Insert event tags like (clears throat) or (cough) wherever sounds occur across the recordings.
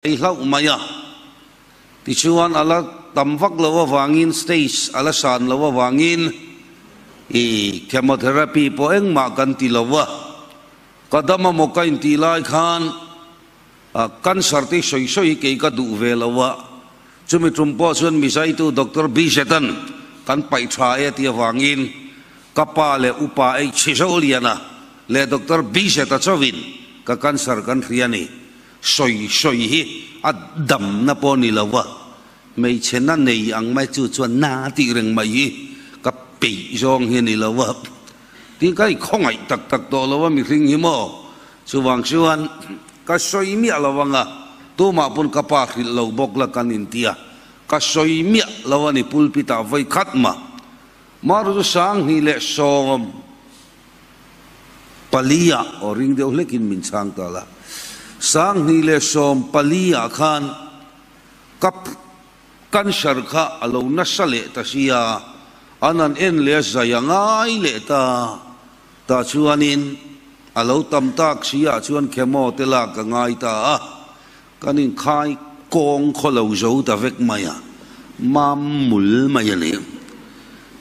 ay hlau maya ti chuan ala tamvak lova wangin stage ala san lova wangin i chemotherapy po eng ma kan ti lova kadama mo kain ti lai khan a cancer ti soi soi ke ka du ve lova chumi trum po chuan mi sai tu doctor b shetan kan pai thwa e ti wangin kapa le upa ei chi zo liana le doctor b shetachovin ka cancer kan riani สวยสวยฮีอดัมนับปนี่ละวะไม่เช่นนั้นในอังไม่จู่จวนนาที่เริงไม่ฮีกับปีจองเฮนี่ละวะที่ใก็ข้องไอ้ตักตักตละวะมีสิ่งหิมะชวงชวนก็สวยมีอะไรวังอะตัวมาปนกับพักเราบอกละกันอินเดียก็สวยมีอะวันี่พูดพิทาไว้ขัดมา มารู้สังหิเลสโอมปลียะอริงเดียวเล็กินมินชังตาละ sang ni le som pali a à khan kap kan sar kha alo à na sale ta sia anan à. en le zayangai le ta ta chuanin alo tam tak sia chuan khemo te la ka ngai ta kanin khai kong kholo zo ta vek maya mam mul maya ne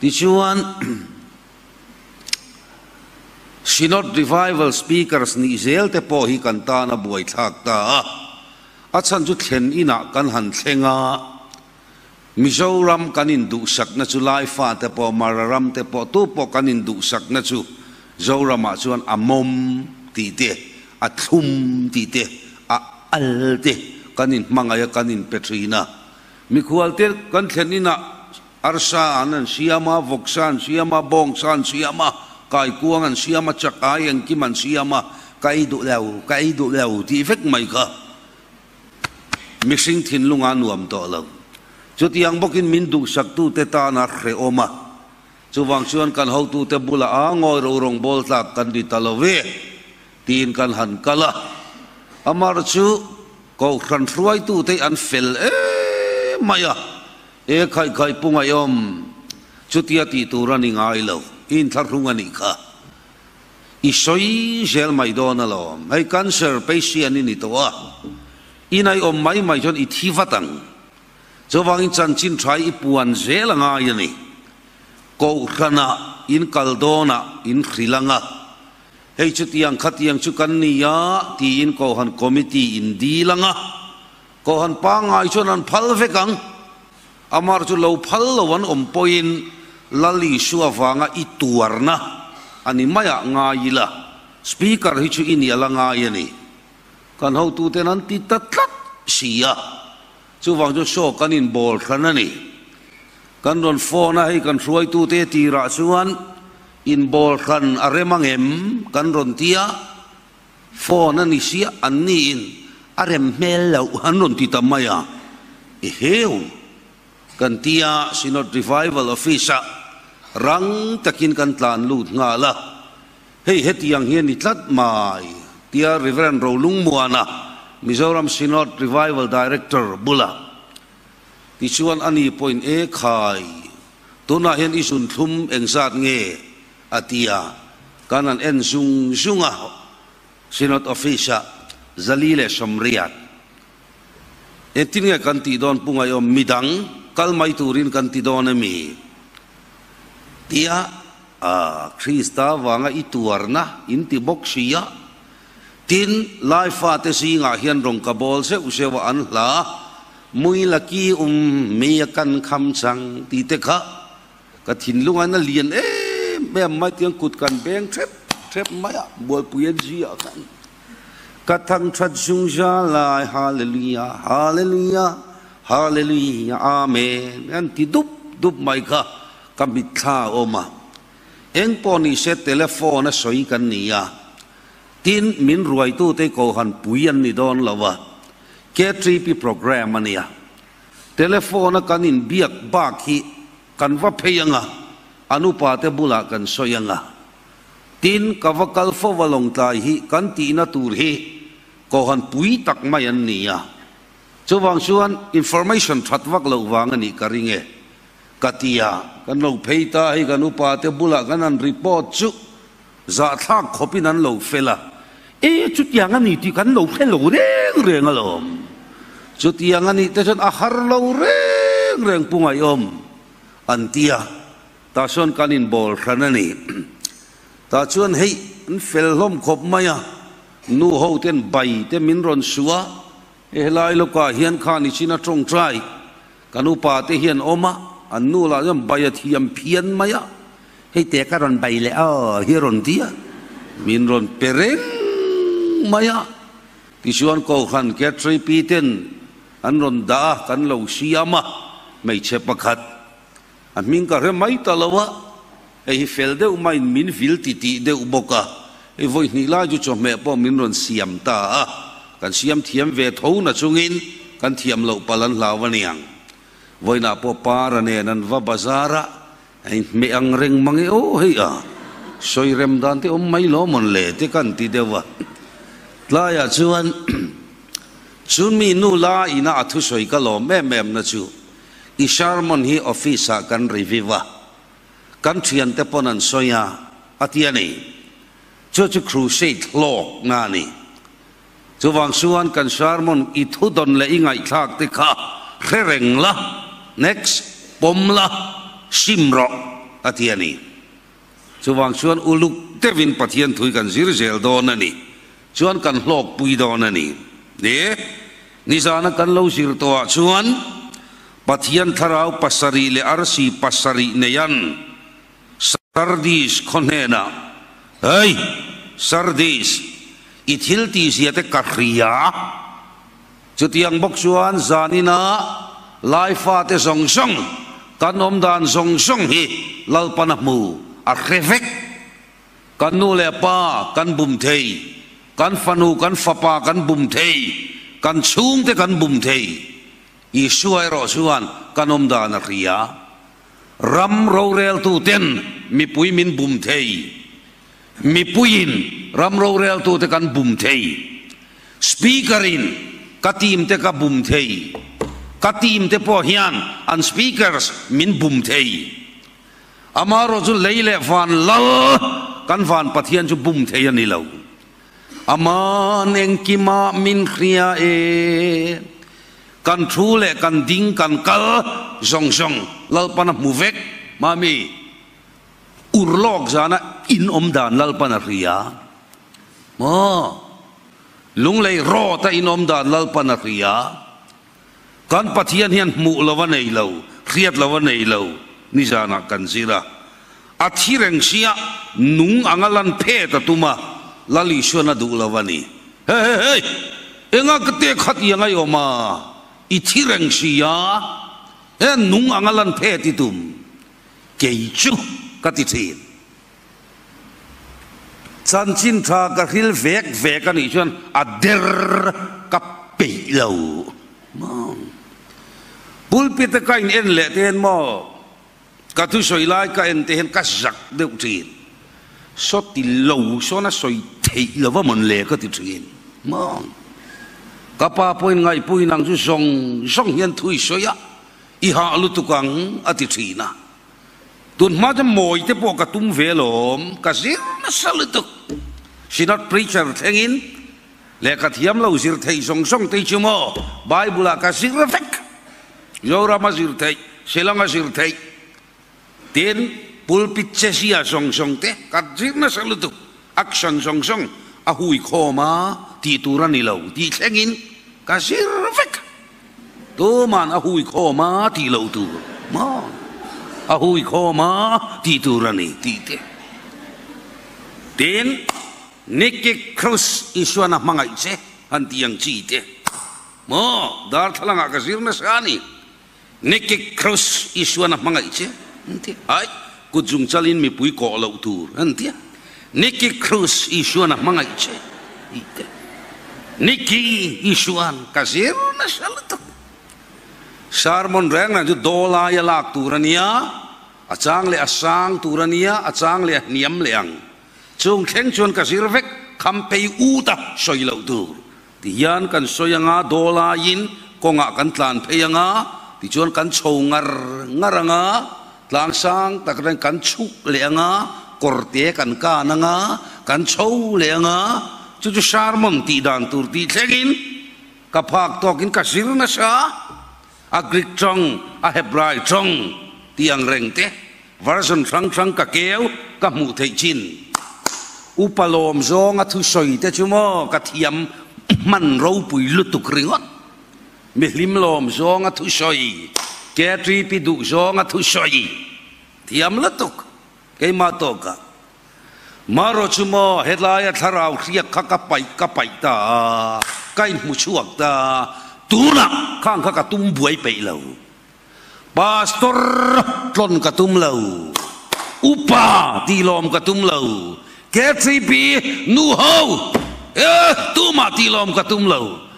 ti chuan Synod Revival Speakers ni zel te po hi kan ta na buai thak ta At san chu thlen ina kan han thlenga Mizoram kan in du sak na chu lai fa te po mararam te po tu po kan in du sak na chu Zoram a ah chuan amom ti te a thum ti te a al te kan in mangaya kan in petrina mi khual te kan thlen ina arsa anan siama voksan siama bongsan siama cái kai kuang an siama chakai an kim cái siama kai cái leu kai thì leu mày cả mai sinh thiên thin anh nuam to lo chu tiếng ang bokin min du sak tu tê ta na khre oma chu wang chuan kan ho tu te bula a ngoi ro rong bol ta kan di talove tin kan han kala amar chu ko khran ruồi tu te an fel e à e khai khai punga yom chu ti ti tu running ngay lâu in runga ni kha isoi zel mai dona lo hai cancer patient ni to wa ai om mai mai jon ithi watang cho wang in chan chin thai i puan zel nga yani ko khana in kaldona in khrilanga hei chu tiang khat tiang chu kan ni ya ti in ko han committee in dilanga ko han pa ngai chon an phal ve kang amar chu lo phal lo wan om poin lali suavanga ituarna ani maya ngayila speaker hichu ini ala ngayani kan hau tu te nanti tatlat siya suwang jo kan kanin bol khanani kan don fona hi kan ruai tu te tira suan in bol khan mangem. kan ron tia fona ni siya anni in arem melau hanon tita maya eheu kan tia sinot revival ofisa rang takin kan tlan lut nga la hei heti yang hien ni tlat mai tia reverend rolung muana mizoram sinod revival director bula ti chuan ani point a e khai tuna hian isun thum engzat nge atia kanan en sung sunga synod officia zalile somriat etinga kan ti don pungayom midang kalmai turin kan ti don ami tia a krista wanga i tuarna in ti bok sia tin lai fa te si nga hian rong ka bol se u sewa an hla mui laki um me kan kham sang ti te kha ka thin lunga na lian e be mai tiang kut kan beng trep trep maya bol puyen zia kan ka thang that jung ja lai hallelujah hallelujah hallelujah amen an ti dup dup mai kha ka mitha oma eng po ni se telephone a soi kan ni ya tin min ruai tu te ko han puian ni don lawa k3p program ania telephone a kanin biak ba khi kan va pheyanga anupa te bula kan soyanga tin kavakal walong tai hi kan ti na tur hi han pui tak mai an ni ya chuwang chuan information thatwak lo wang ani karinge katia kan lo pheita hi kan upa te bula kan an report chu za tha khopin an lo fela e chu tiang ani ti kan lo phe lo reng reng alom chu tiang ani te chon a har lo reng reng pungai om an tia ta son kanin bol ranani (clears throat) ta chuan hei an fel lom khop maya nu ho ten bai te min ron suwa e lai lo ka hian khan ni china trong trai kanu pa te hian oma อันนู้นละย่อมใบเทียมเพียนมายะให้เตะกันรอนใบเลยอออเฮรอนเดียมินรอนเปริงมายะที่ชวนกูขันแคทรีปีเตนอันรอนด่ากันเลวเสียมะไม่เชปขัดอันมิงก็เรื่องไม่ตลอดวะไอ้เฟลเดอุมาอนมินฟิลติติเดอบกะไอ้วัยนี้ล่าจุดชอมเม่ป้อมินรอนเสียมตากันเสียมเทียมเวทหูนะชงินกันเทียมเลาปลันลาวเนียง voi na po para ne nan va bazara ai me ang reng mangi o hei a ah. soi rem dan te om um, mai lo mon le te kan ti dewa la ya chuan chun (clears throat) mi nu la ina athu soi ka lo me mem na chu i sharmon hi office kan reviva kan thian te pon an soya atia nei chu chu crusade lo na ni chu wang suan kan sharmon i thu don le ingai thak te kha khereng la next pomlah simro atiani chuwang chuan uluk tevin pathian thui kan zir zel don ani chuan kan hlok pui don ani ne nizana kan lo sir to chuan pathian tharau pasari le arsi pasari neyan sardis khonena ei sardis ithilti siate karria chutiang bok chuan zanina lai fa te song song kan om dan song song hi lal pana mu a revek kan nu le pa kan bum thei kan fanu kan pa, kan bum thei kan chung te kan bum thei i suai ro suan kan om dan a ria ram ro rel tu ten mi pui min bum thei mi puin ram ro rel tu te kan bum thei speaker in katim te ka bum thei ka tim te pawh hian an speakers min bum thei ama ro chu van lal kan van pathian chu bum thei ani lo ama neng kima min khria e kan thu le kan ding kan kal zong zong lal pana muvek mami urlok zana in om dan lal pana ria ma lung lei ro ta in om dan lal pana ria kan pathian hian mu lo wa nei lo khriat à, à lo wa nei lo ni jana kan zira a thireng sia nung angalan phe ta tuma lali shona du lo wa ni he he he enga kte khat yanga yoma i thireng sia e nung angalan phe ti tum kei chu ka ti thin chan chin tha ka hil vek vek ani chuan a der ka pei lo mom pulpit ka in en le ten mo ka tu soi lai ka en te hen ka zak deu trin so ti lo so na soi thei lo va mon le ka ti trin mo ka pa poin ngai pui nang chu song song hian thui soi ya i ha lu tu kang ati trina tun ma jam moi te po ka tum ve lom ka zir na sal tu she not preacher thengin le ka thiam lo zir thei song song te chu mo bible ka zir vek yorama zir thai selanga zir thai ten pulpit chesia song song te kat zir na salutu action song song ahui hui khoma ti turan ni lo ti chengin ka zir vek to man a hui ti lo tu ma ahui hui khoma ti turan ni ti te ten nikki cross iswana mangai che han tiang chi te mo dar thalang ka zir na sani neki cross isu anak mangga ice ya? nanti ai kujung calin mipui ko ala utur nanti ya neki cross isu anak mangga ice ite neki isu an kasir nasal tu sarmon reng nanti dola ya lak turania acang le asang turania acang le niam leang chung keng chun kasir vek kampai uta soy tu tiyan kan soyanga dola yin kongak kantlan peyanga thì chuan kan chho ngar ngar nga, tlang sang ta cần kan chuk le anga kor te kan ka nanga kan chho le anga chu chu sar mom ti dan tur ti thlengin ka phak to kin ka sir na sa a greek trong a hebrai trong ti ang reng te version thang thang ka keo ka mu thei chin upalom zong a thu soi te chu mo ka thiam man ro pui lutuk ringot mi hlim lom zonga thu soi ke tri pi du zonga thu soi am la tuk ke ma to ka ma ro chu mo hetlaya tharau khia kha ka pai ka pai ta kai mu chuak ta tu na khang kha ka tum buai pe lo pastor tlon ka tum lo upa ti lom ka tum lo ke tri pi nu ho e eh, tu ma ti lom tum lo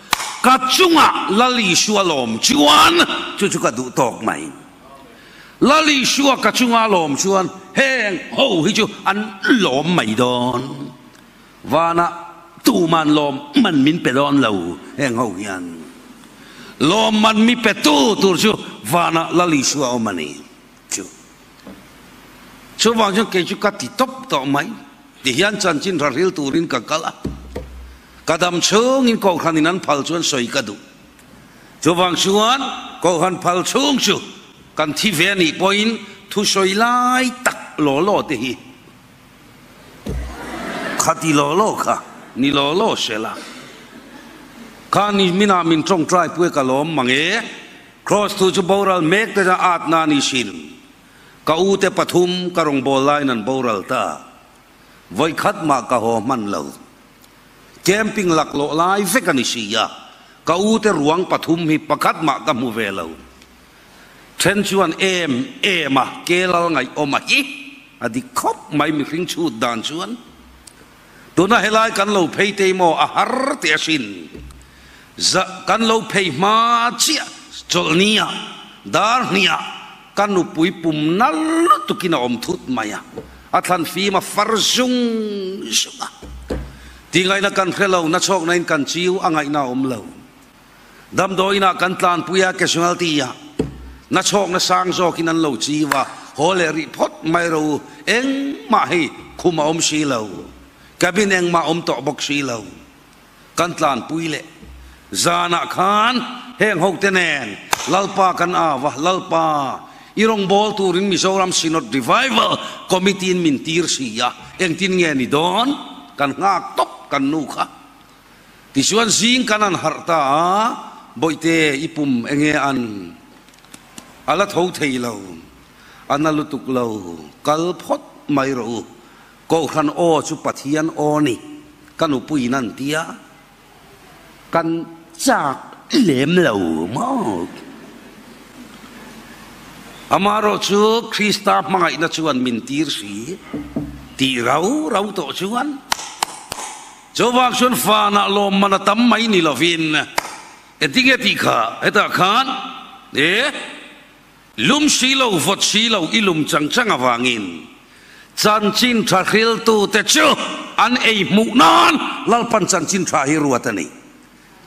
ka chunga lali shua lom chuan chu chu ka du tok mai lali shua ka chunga lom chuan heng ho hi chu an lom mai don wana tu man lom man min pe don lo heng ho hian lom man mi pe tu tur chu wana lali shua o mani chu chu wang chu ke chu ka ti top to mai ti hian chan chin ra ril rin ka kala กดำเชงอินกองขันนั้นพัลชวนสอยกระดูจะวังชวนกองขันพัลชงชูกันที่เวนีปอยน์ทุสอยไล่ตักหล่อหล่อตีขัดหล่อหล่อค่ะนี่หล่อหล่อเสละข้านี่มินามินตรงใจพ่ดกกบล้อมมังเอ c ครอสทุจบอรัลเมกแต่จะอาดนานิชินกาอูเตปทุมกะรงบอลไลนันบอรัลตาไว้ขัดมากะหอมันเหล่า camping lak lo lai vekani siya ka u te ruang pathum hi hát ma cả mu ve lo then chuan em em à, a kelal ngai oma hi adi à, khop mai mi hring chu dan chuan tuna helai kan lo phê te mo a à, har te sin za dạ, kan lo phê ma chia à, cholnia darnia kan nu pui pum nal tu kina om thut maya athan fi ma farzung sunga ตีไงนักการเคลเรานักชกนักการชิวอ่างไงน่าอมเลวดัมโดยนักการตานปุยาเกษงลตียานักชกนักสังโจกินันเลวชีวะโฮเลริพดไม่รู้เอ็งมาให้คุมอมชีเลวกบินเอ็งมาอมตอกบกชีเลวกันตานปุยเละจานักขานเฮงหกเตนนลลปากันอาวะลลปาอีรองบอลตูรินมิโซรัมซีนอดรีไวเวลคอมมิตีนมินทีร์สียาเอ็งทินเงียนี่ดอนกันงักตบกันนูค่ะที่ส่วนซิงกันนั้นหัตตาบ่อยเตอีปุ่มเองอันอัลทูเทียราอันันลุตุกเรากัลพอดไม่รู้ก็ขันโอชุปทียนโอนี่กันอุปยนันเตียกันจากเหลมเหลามากอามารชูคริสต์มาไม่นะชวนมินทีร์สีทีเราเราตโตชวน chawak chuan fa na lom mana tam mai ni lovin e tinge ti kha eta khan e lum shilo vot shilo ilum chang chang awangin chan chin tha khil tu te chu an ei mu nan lal pan chan chin tha hi ruatani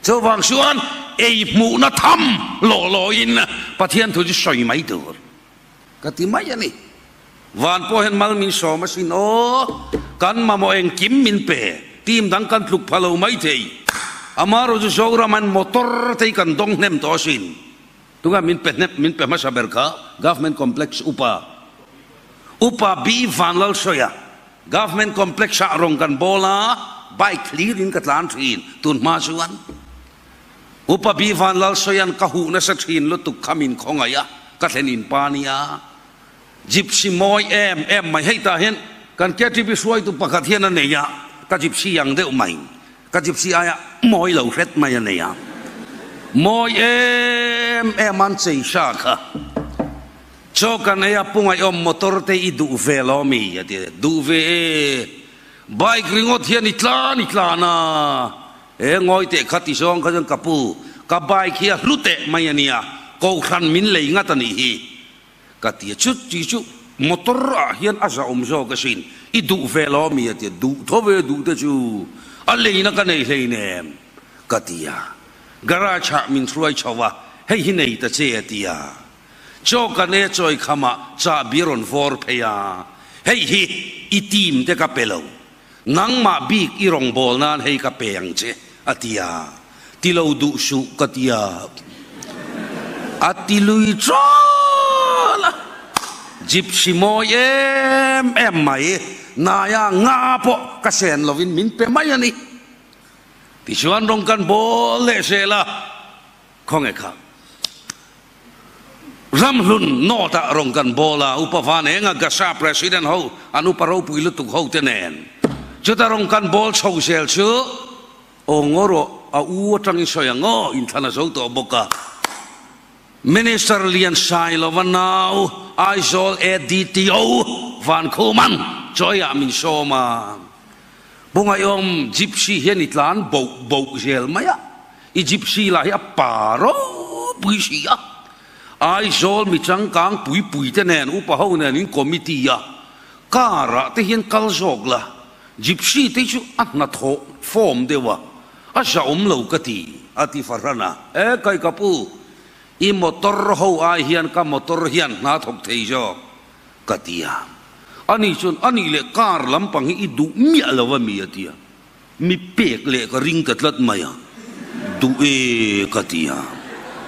chawak chuan ei mu na tham lo lo in pathian thu ji soi mai dur ka ti mai ani wan po hen mal min so ma sin o kan ma mo eng kim min pe tim dangkan tluk palo mai thei amar ojo jogra man motor thei kan dong nem to sin tunga min pe nep min pe masa berka government complex upa upa bi van lal soya government complex a rong kan bola by clearing katlan thin tun ma juan upa bi van lal soyan kahu na sa thin lo tuk khamin khonga ya kathen in pania ya. gypsy moy em em mai heita hen kan kya tv suai tu pakhat hian na ne ya yeah. các dịp si yang đều mày các dịp si ai ạ mỗi lầu khét mày này à mỗi em em ăn chỉ sa cả cho cái này apung ngoài om motor thì i du ve lo mi ya de du ve bike ringo thian itla itla na e ngoi te khati song ka jang kapu ka bike hi lute mai ania ko khan min le nga ta ni hi ka ti chu chút chu motor à hiện ở à om zo ka sin 一度飞老米的度，特别度的就阿雷那个那谁呢？个地呀，格拉查明出来瞧哇，嘿嘿那的这地呀，这个呢再看嘛，这别人佛培呀，嘿嘿一点的个白龙，能嘛比一龙波那嘿个白样子阿地呀，地老度数个地呀，阿地 lui 抓了。Gypsy mo em em mày naya nga po kasen lovin min pe mai ani ti chuan rong kan bo le se la khong e kha ram hun no ta rong kan bola la upavan enga ga sa president ho anu paro pui lu tuk ho te nen chu ta rong kan bol chho sel chu ongoro a u tang i soyango in thana zo to boka minister lian sai lo vanau aizol edito van khuman choi à min so ma bong ai om gypsy hian i tlan bo bo zel maya i gypsy la hi paro pui si a ai zol mi chang kang pui pui te nen u pa ho nen in committee ya kara te hian kal zok la gypsy te chu at na tho form dewa a sa om lo ka ti ati farana e kai kapu i motor ho ai hian ka motor hian na thok thei jo katia à. ani chun ani le kar lampang hi du mi alawa mi atia mi pek le ka ring tatlat maya du e katia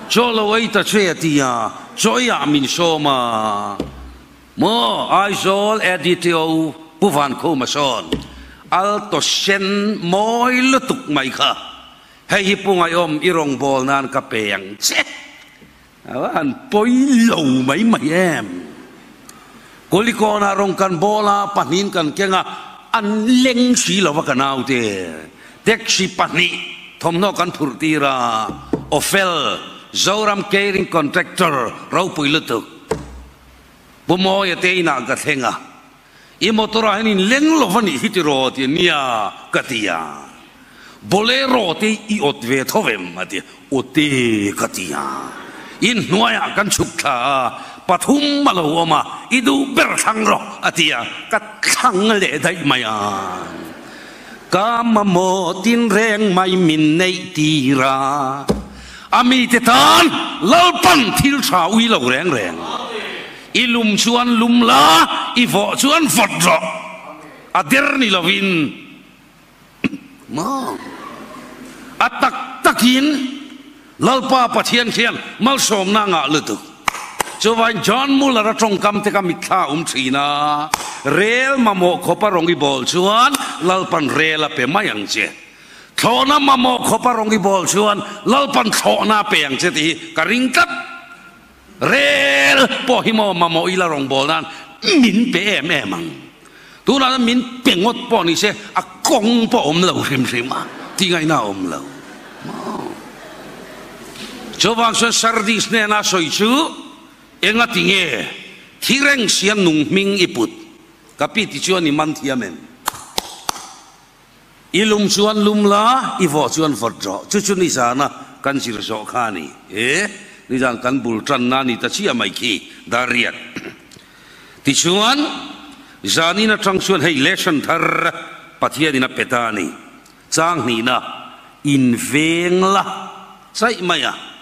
cholo wai ta che atia choya min shoma mo ai sol editio puvan ko ma son al to shen moi lutuk mai kha hei hi pungai om irong bol nan ka peng che awan poi lo mai mai em koliko na rongkan bola panin kan kenga anleng si lawa kanau te tek si pani thomno kan ra, ofel zoram caring contractor rau puilutu bumo yate ina ga thenga i motora hani leng lawa ni hitiro ti nia katia bolero te i otve thovem ati ote katia in nuaya kan chukha ปทุมมาลวมาอิดูเบรชังรออติยะกัดชังเลได้ไมยังกามโมตินเรงไม่มินในตีราอมีเตตานลลปันทิลชาวิลเรงเรงอิลุมชวนลุมลาอิฟอชวนฟอดรออเดรนิลวินมองอตักตักยินลลปาปะเทียนเทียนมัลสมนางาลุตุ chuan john mula ra trong kam te ka mitha um thina rel ma mo khopa rongi bol chuan lalpan rela pe ma yang che thona ma mo khopa rongi bol chuan lalpan thona pe yang che ti ka ring tap Rail po himo mà mò mo ila rong bol nan min pe em emang tu na min pengot po ni se a à kong po om lo rim rim ma à. ti ngai na om lo chuan sa sardis ne na soi chu yang tinggi, tireng sian nung ming iput, kapi tijuan ni man tiamen. Ilum suan lumla, ivo suan fordro, cucu ni sana kan sir sokani, eh, ni e? kan bultran nani tasia maiki dariat. (clears throat) Tijuan, zani na transuan hei lesson dar, patia dina petani, sang ni na, inveng lah, saya maya.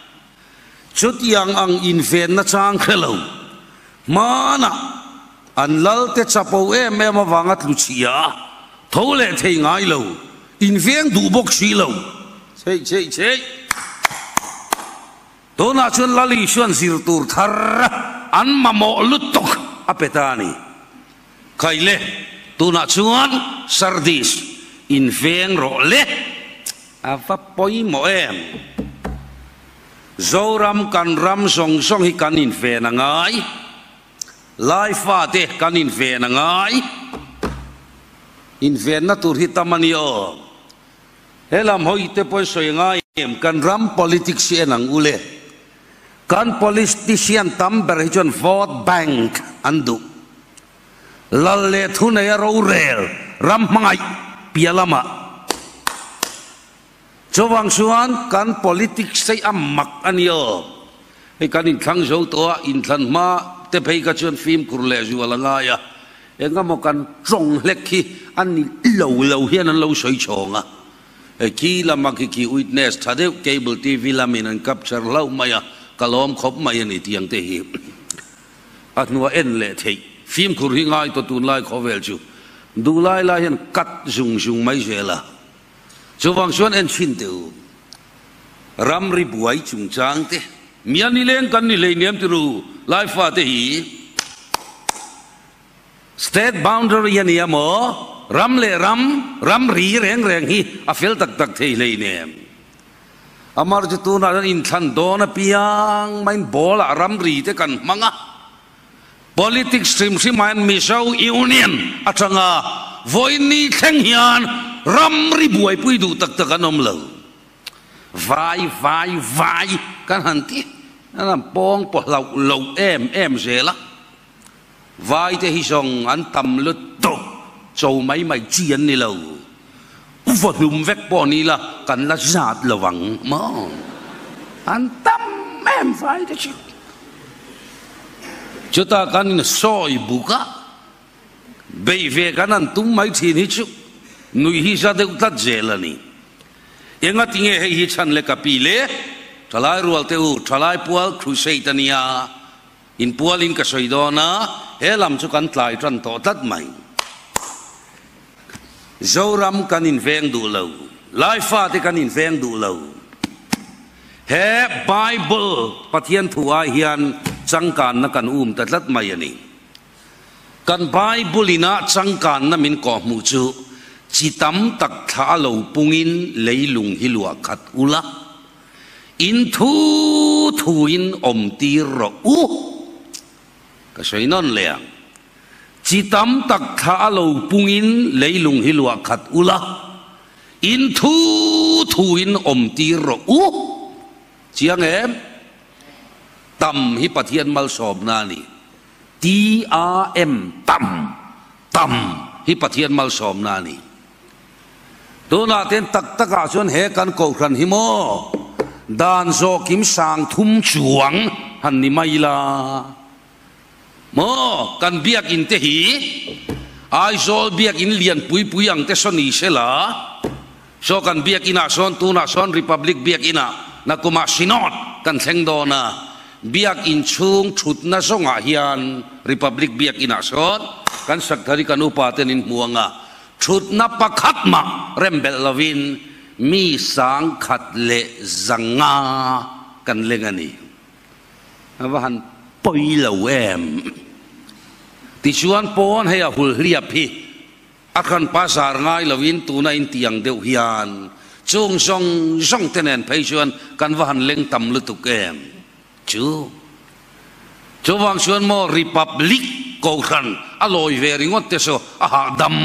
chút yang ang in ven na chang khelo mana an lal te chapo em em awangat lucia thâu lệ thầy ngai lo in ven du bok chi lo che che che to na chun lali chuan sir tur thar an ma mo lut tok apetani kaile tu na chuan sardis in veng ro le ava poi mo em zo ram kan ram song song hi kan in ve na ngai lai fa te kan in ve na ngai in ve na tur hi tamani o helam hoi te poi soi ngai em kan ram politics si enang ule kan politician tam ber hi chon vote bank andu lalle thu ne ro rel ram mangai pialama cho vang suan kan politics say am mak anio he kan in thang zo to in than ma te phei ka chuan phim kur le zu ala nga ya enga mo kan trong lek khi an ni lo lo hian an lo soi chonga e ki la ma ki ki witness thade cable tv la min an capture lo maya kalom khop maya ni tiang te hi (clears throat) at nuwa en le thei phim kur hi ngai to tun lai khovel chu du lai la hian kat zung zung mai jela chuwang vâng chuan en chin tu ram ri buai chung chang te mian ni leng cần ni lei niam từ ru lai pha thế hi state boundary yan ya ở à ram le ram ram ri reng reng hi a à fel tak tak thei lei niam amar à chu tu na in than do na piang main bol a ram ri thế cần manga politics stream si main mi union atanga voini theng hian ram ri buai pui du tak tak anom lo vai vai vai kan han ti làm bong po lậu lậu em em dễ lắm vai thì hi song an tam lu to châu mấy mày chiên ni lâu và hùng vét bỏ ni là cần là giạt là vắng mà anh tâm em phải thế chứ chúng ta cần soi bù cả bây về cái này tung mấy thì hết chứ nui hi sa te utat jela ni enga tinge he hi chan le kapile thalai rual te u thalai pual crusade tania in pual in ka soidona he lam chu kan tlai tran to tat mai zoram kan in veng du lo lai fa te kan in veng du lo he bible pathian thuai hian changkan na kan um tatlat mai ani kan bible ina changkan na min ko mu chu chi tam tak tha lo pungin lấy lùng hi lụa khát u la in thu thu in om ti ro u ka soi non le chi tam tak tha lo pungin lấy lùng hi lụa khát u la in thu thu in om ti ro u chiang em tam hi hiền mal sob na ni t A m tam tam hi hiền mal som na ni ตัวนาเต้นตักตะกาชวนเฮกันโกครันฮิโมดานโซกิมสางทุ่มจวงหันนิไม่ละมอกันเบียกินเตหีไอโซเบียกินเลียนปุยปุยยังเตสนีเชลาโซกันเบียกินอาซอนตูนาซอนริพับลิกเบียกินานักุมาชินอตกันเซงโดนาเบียกินชงชุดนาซงอาฮิยันริพับลิกเบียกินอาซอนกันสักทาริกันอุปาเตนินมัวงาชุดนับประคัดมาเริ่มเบลลวินมีสังขัดเลสังงากันเลงันนี่ว่าหันปอยเลวเอมติชวนปอนให้หุลเรียบพี่อาคันภาษาง่ายเลวินตูนัยเตียงเดียวยันจงจงจงเทนนไปชวนกันว่าหันเล็งตำลุตุกเอมจูจูวังชวนมอริพับลิกกูขันอลอยเวริงอันเตโซอาดัม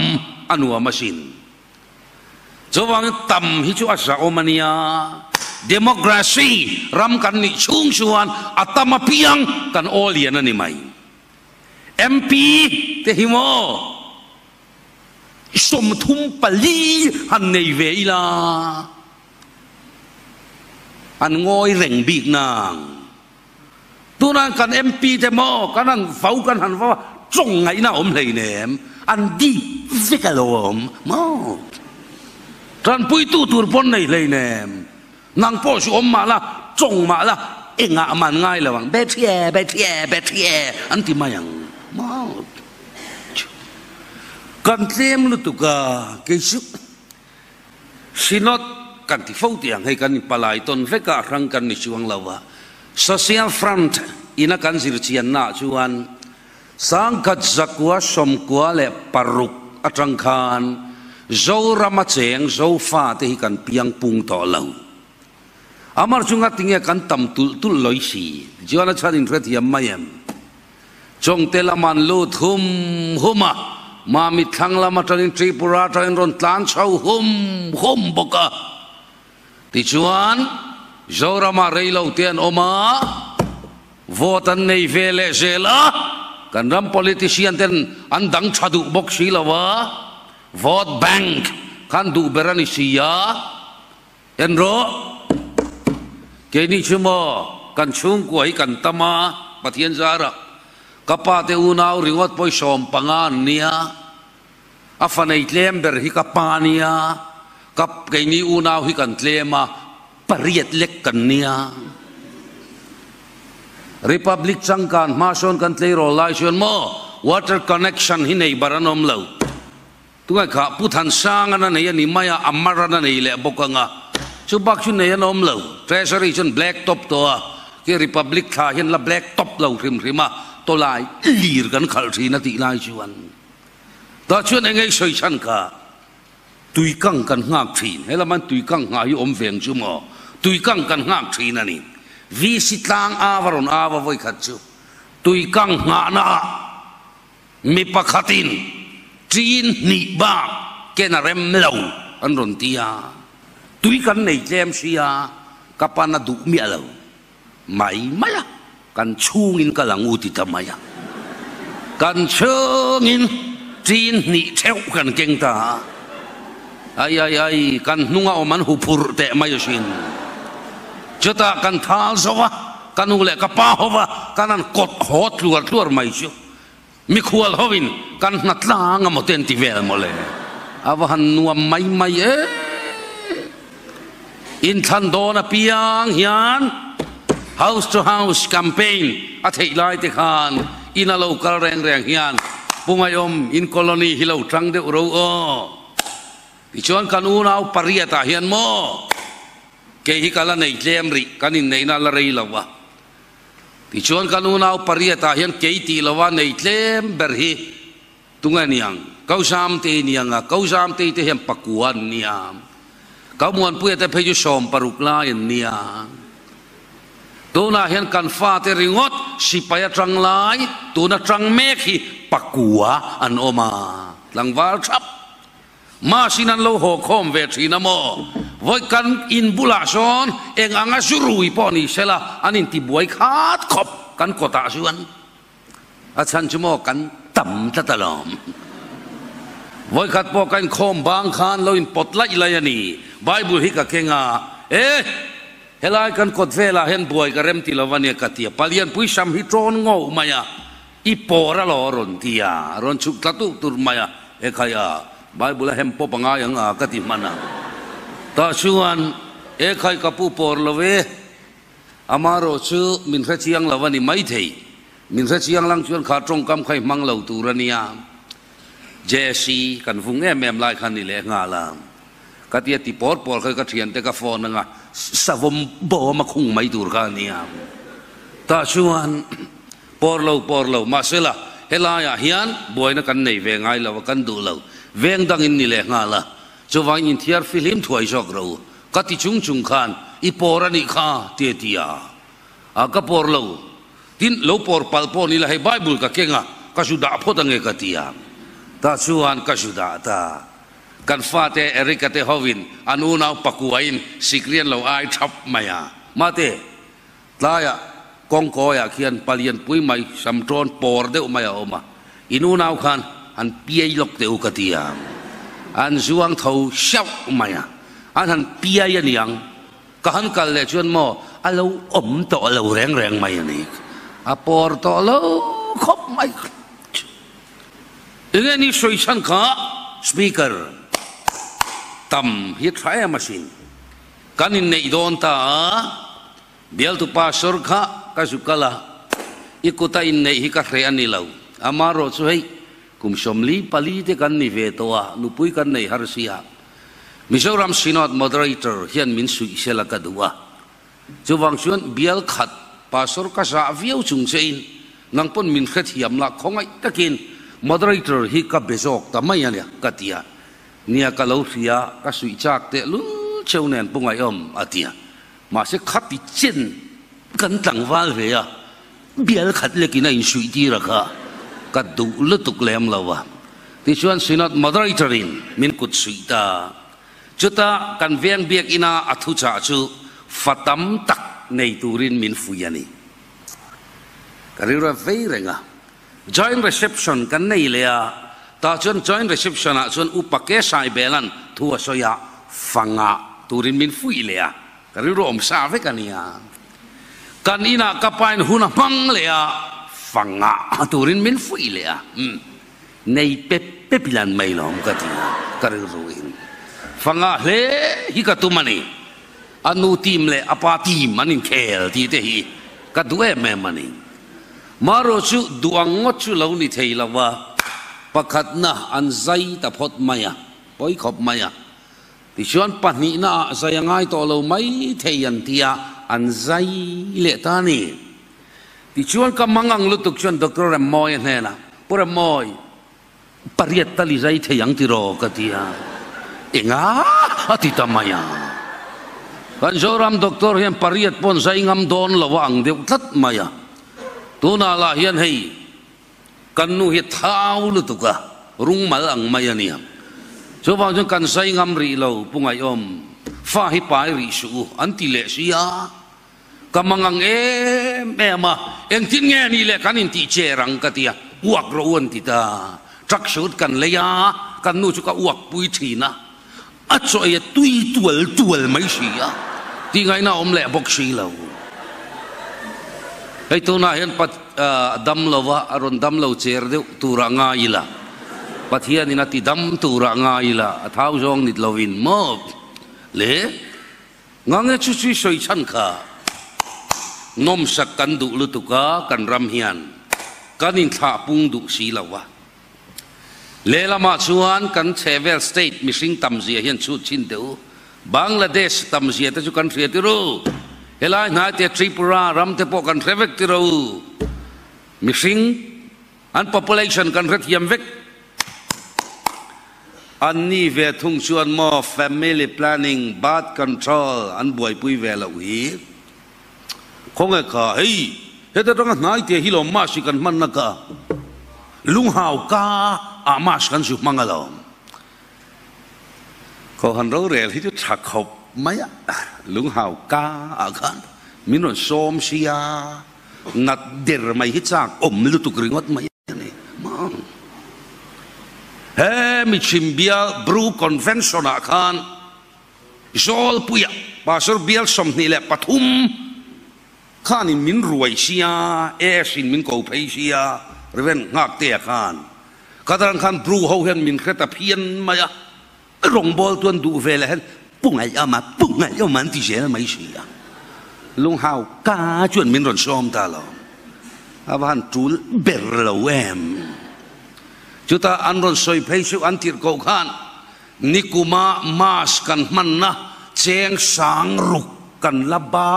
anua machine zowang tam hi asa omania democracy ram kan ni chung chuan atama piang kan olian ani mai mp te himo som thum pali han nei ve an ngoi reng bik nang tu nang kan mp te mo kan an vau kan han vau 中ไงนะอมเลยเนี่ย andi vikalom mo tan pui tu itu pon nei le nem nang po om omma cong chong ma la inga aman ngai lawang betie betie betie anti mayang mau, kan tlem lu tu ka ke sinot kan ti fauti ang hai kan palai ton reka rang kan ni chuang lawa social front ina kan sir chian na chuan sang khat zakua som kwa le paruk atang khan zo rama cheng zo fa te hi kan piang pung to lo amar chunga tinge kan tam tul tul loi si jiwana charin thret yam mayam chong te la man lo thum huma ma mi thang la ma trin tripura trin ron tlan chau hum hum boka ti chuan zo rama reilo tian oma votan nei vele zela kan ram politician ten an dang bốc bok si lawa vote bank kan du berani sia en ro ke ni mơ, kan chung kuai kan tama pathian zara kapa te unau ringot poi som panga nia afanei tlem ber hi kapania kap ke ni unau hi kan tlema pariat lek kan nia republic changkan ma shon kan tlei ro lai shon mo water connection hi nei baranom lo tunga kha puthan sang ana nei ani maya amara na nei le bokanga chu bak chu nei anom lo treasury chon black top to a ke republic kha hian la black top lo rim rima to lai lir kan khal thi na ti lai chuan ta chuan engei soi chan ka tùy căng cần ngạc thìn hay là man tùy căng ngạc hi ôm vẹn chứ mò tùy căng cần ngạc thìn là nè vì si tang a varon a va voi khát chu tuy kang ngã na mi pakhatin chin ni ba ke na rem lo an ron tia tui kan nei tlem sia kapana du mi alo mai mai à, chung in mala kan chungin ka mai à, tamaya chung in chin ni theo kan keng ta ai ai ai kan nunga oman hupur te mai sin jota kan thal zova kan ule ka pa kanan kot hot luar luar mai chu hovin kan na tlang a moten ti mole awa han mai mai e in than don a piang hian house to house campaign a thei lai te khan in a lo reng reng hian pungayom in koloni hilo trang de ro o ti chuan kanunau pariata hian mo ke hi kala nei tlem ri kanin nei na la rei lawa ti chuan kanuna au paria ta hian ke ti lawa nei tlem ber hi tunga niang kau sam te niang a ah, kau sam te te hem pakuan niam kau muan pu te phe ju som paruk la en niang tuna hian kan fa te ringot sipaya trang lai tuna trang mek hi pakua an oma langwal thap มาสินันโลหคอมเวทีนโมวันกันอินบุลาชอนเองอังาชุรุยปอนิเชลาอันนี้ทีบวยขาดขบกันกตาชวนอาจารย์ชโมกันต่ำตะตะลอมวันขัดปอกันคอมบางคานเราอินปดไล่ไลยนี่ไบบิลฮิกะเคงาเอ๊ะเฮลายกันกดเวลาเห็นบวยกระเรมติลวันเนกตียปาเลียนพุยชัมฮิตรอนงอุมายาอีปอระลอรอนทียารอนชุกตะตุตุรมายาเอขายา bài bible hem po panga yang a ah, ka ti mana ta chuan e khai kapu por love amaro chu min ra chiang lawani mai thei min ra chiang lang chuan kha trong kam khai mang lo tu rania jesi kan vung em em lai khan ni le nga lam ka tia ti por por khai ka thian te ka phone nga savom bo ma khung mai tur kha nia ta chuan por lo por lo ma sela helaya ah, hian boina kan nei ve ngai lo kan du lo veng dang in ni le nga la chuwang in thiar filim thuai jok ro ka ti chung chung khan i por ani kha te tia a ka por lo tin lo por pal po ni la he bible ka kenga ka su da pho tange ka tia ta chuan ka su da ta kan fa te erika te hovin anu naw pakuain sikrian lo ai thap maya mate tlaya kong ko ya khian palian pui mai samtron por deu maya oma inu nau khan อันเปียยลกเตอุกติยังอันจวงเท้าเช่ามาอันหันเปียยันยังก็หันกันเลยชวนโมอาเราอมต่อเราแรงแรงมาอย่างนี้อาปอร์ต่อเราคบไม่เอ็งนี่ช่วยฉันค่ะสปีกเกอร์ตั้มยี่ใครยามาชินกันอินเนี่ยโดนตาเบลตุปาสุรค่ะก็สุกละอีกุตาอินเนี่ยฮิกาเรียนนี่เราอามารอสุให้ cùng som li pali te kan ni ve to a nupui kan nei har sia mizoram sinot moderator hian min su isela ka duwa chu wang chuan bial khat pasor ka sa viau chung sein nang pon min khat hiam la khongai takin moderator hi ka bezok ta mai ya ka nia ka lo ria ka sui chak te lu cheu nen pungai om atia ma se khat ti chen kan tang wal ve ya bial khat le kina in sui ti ra kha kaddu lutuk lem lawa ti chuan sinat moderatorin min kut suita chuta kan veng biak ina athu cha chu fatam tak nei turin min fuyani karira vei renga joint reception kan nei lea ta chuan join reception a à, chuan upake sai belan thua soya fanga à, à turin min fui lea kariro om sa ve kania ina kapain huna mang lea fanga turin min fuile a nei pe lòng cái gì, lo ka ti kar ruin fanga le hi ka anh anu tim le apa tim manin khel ti te hi mà à, à, rồi chú, mani maro chú lâu nít thấy là vợ, lawa pakhat na anh an zai ta phot maya poi khop thì ti anh pa ni na say ngay to lâu mai thấy anh tia anh say le ta ni ti chuan ka mangang lutuk chuan doctor ram moi hne na mồi moi pariat tali zai the yang ti ro ka ti ha enga ati tamaya kan joram doctor hian pariet pon zai ngam don wang deu tlat maya tuna la hian hei kan nu hi thau lutuka rung mal ang maya ni so bang kan zai ngam ri lo pungai om fa hi pai ri su an ti le sia kamangang em em à em tin nghe ni le kanin ti che rang ka tia uak ro un ti ta trak shut kan le ya kan nu chu ka uak pui thi na a cho ye tui tual tual mai shi ya ti ngai na om le bok shi lo ei tu na hen pat dam lo wa aron dam lo cher de tu ra nga ila pat hian ina ti dam tu ra nga ila a thau jong nit lovin mo le ngang chu chu soi chan kha nom sak căn du lu cả căn kan ram hian kan in tha pung du si lê la ma chuan kan chevel state missing tam zia hian chu chin deu bangladesh tam zia te chu kan thria ti ro helai na te tripura ram te po kan threvek ti missing an population căn ret yam vek an ni ve thung chuan mo family planning birth control an buai pui về lo hi คงเอกาเฮ้ยเฮ้ยต่ตรงนั้นายเทะฮิลมมาสิกันมันนักลุงฮาวกาอามาสกันสุมังกลอมก็หันเราเรียลที่จะถักขบไม่ลุงฮาวกาอากันมินนซอมเสียนัดเดรไม่ฮิจักอมลุตุกริงวัดไม่เนี่ยมังเฮ้มิชิมเบียบรูคอนเวนชั่นอากันจอลปุยภาษาเบียลสมนี่ลปตุม khan in min ruai sia es in min ko phei sia reven ngak te khan kadarang khan bru ho hen min khata phian maya rong bol tuan du vele hen pungai ama pungai yo man ti jela mai sia lung hao ka chuan min ron som ta lo avan tul ber lo em chuta an ron soi phei su an tir ko khan nikuma mas kan man na cheng sang ruk kan la ba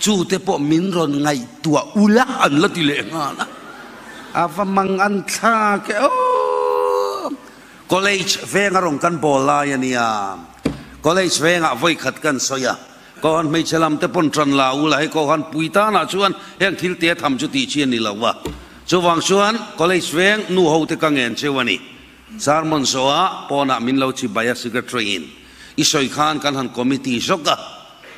chu te po min ron ngai tua ula an la ti le nga la ava mang an tha ke o oh. college ve nga rong kan bol la ya ni a college ve nga voi khat kan so ya con mấy chalam te pon tran la u la he ko han pui ta na chuan heng thil te tham chu ti chian ni lawa chu wang chuan college veng nu ho te kang en chewani sarmon soa pona min lo chi baya secretary in isoi khan kan han committee zoka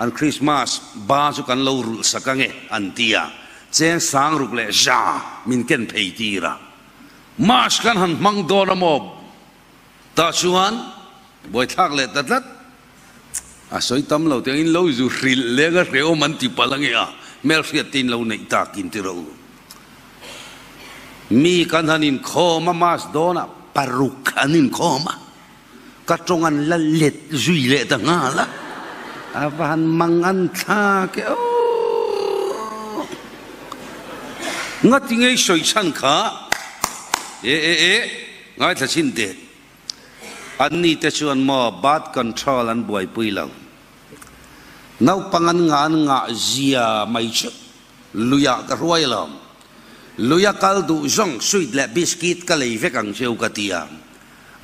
an Christmas ba su kan lo ru sakange antia, tia che sang ruk le ja min ken pei ti ra mas kan han mang do ra mo ta chuan boi thak le tat lat a soi tam lo te in lo zu ri le ga reo man ti palange a mel phi tin lo nei ta kin ti ro mi kan han in kho ma mas do na paruk anin kho ma ka tongan let zui le ta nga la avan mang an tha ke o ngat ngay soi sang kha e e e ngay tha sin de an ni te chuan mo bat control an buai pui lang nau pangan ngan nga zia mai chu luya ka ruai lam luya kal du zong suit le biskit ka lei ve kang cheu ka tiam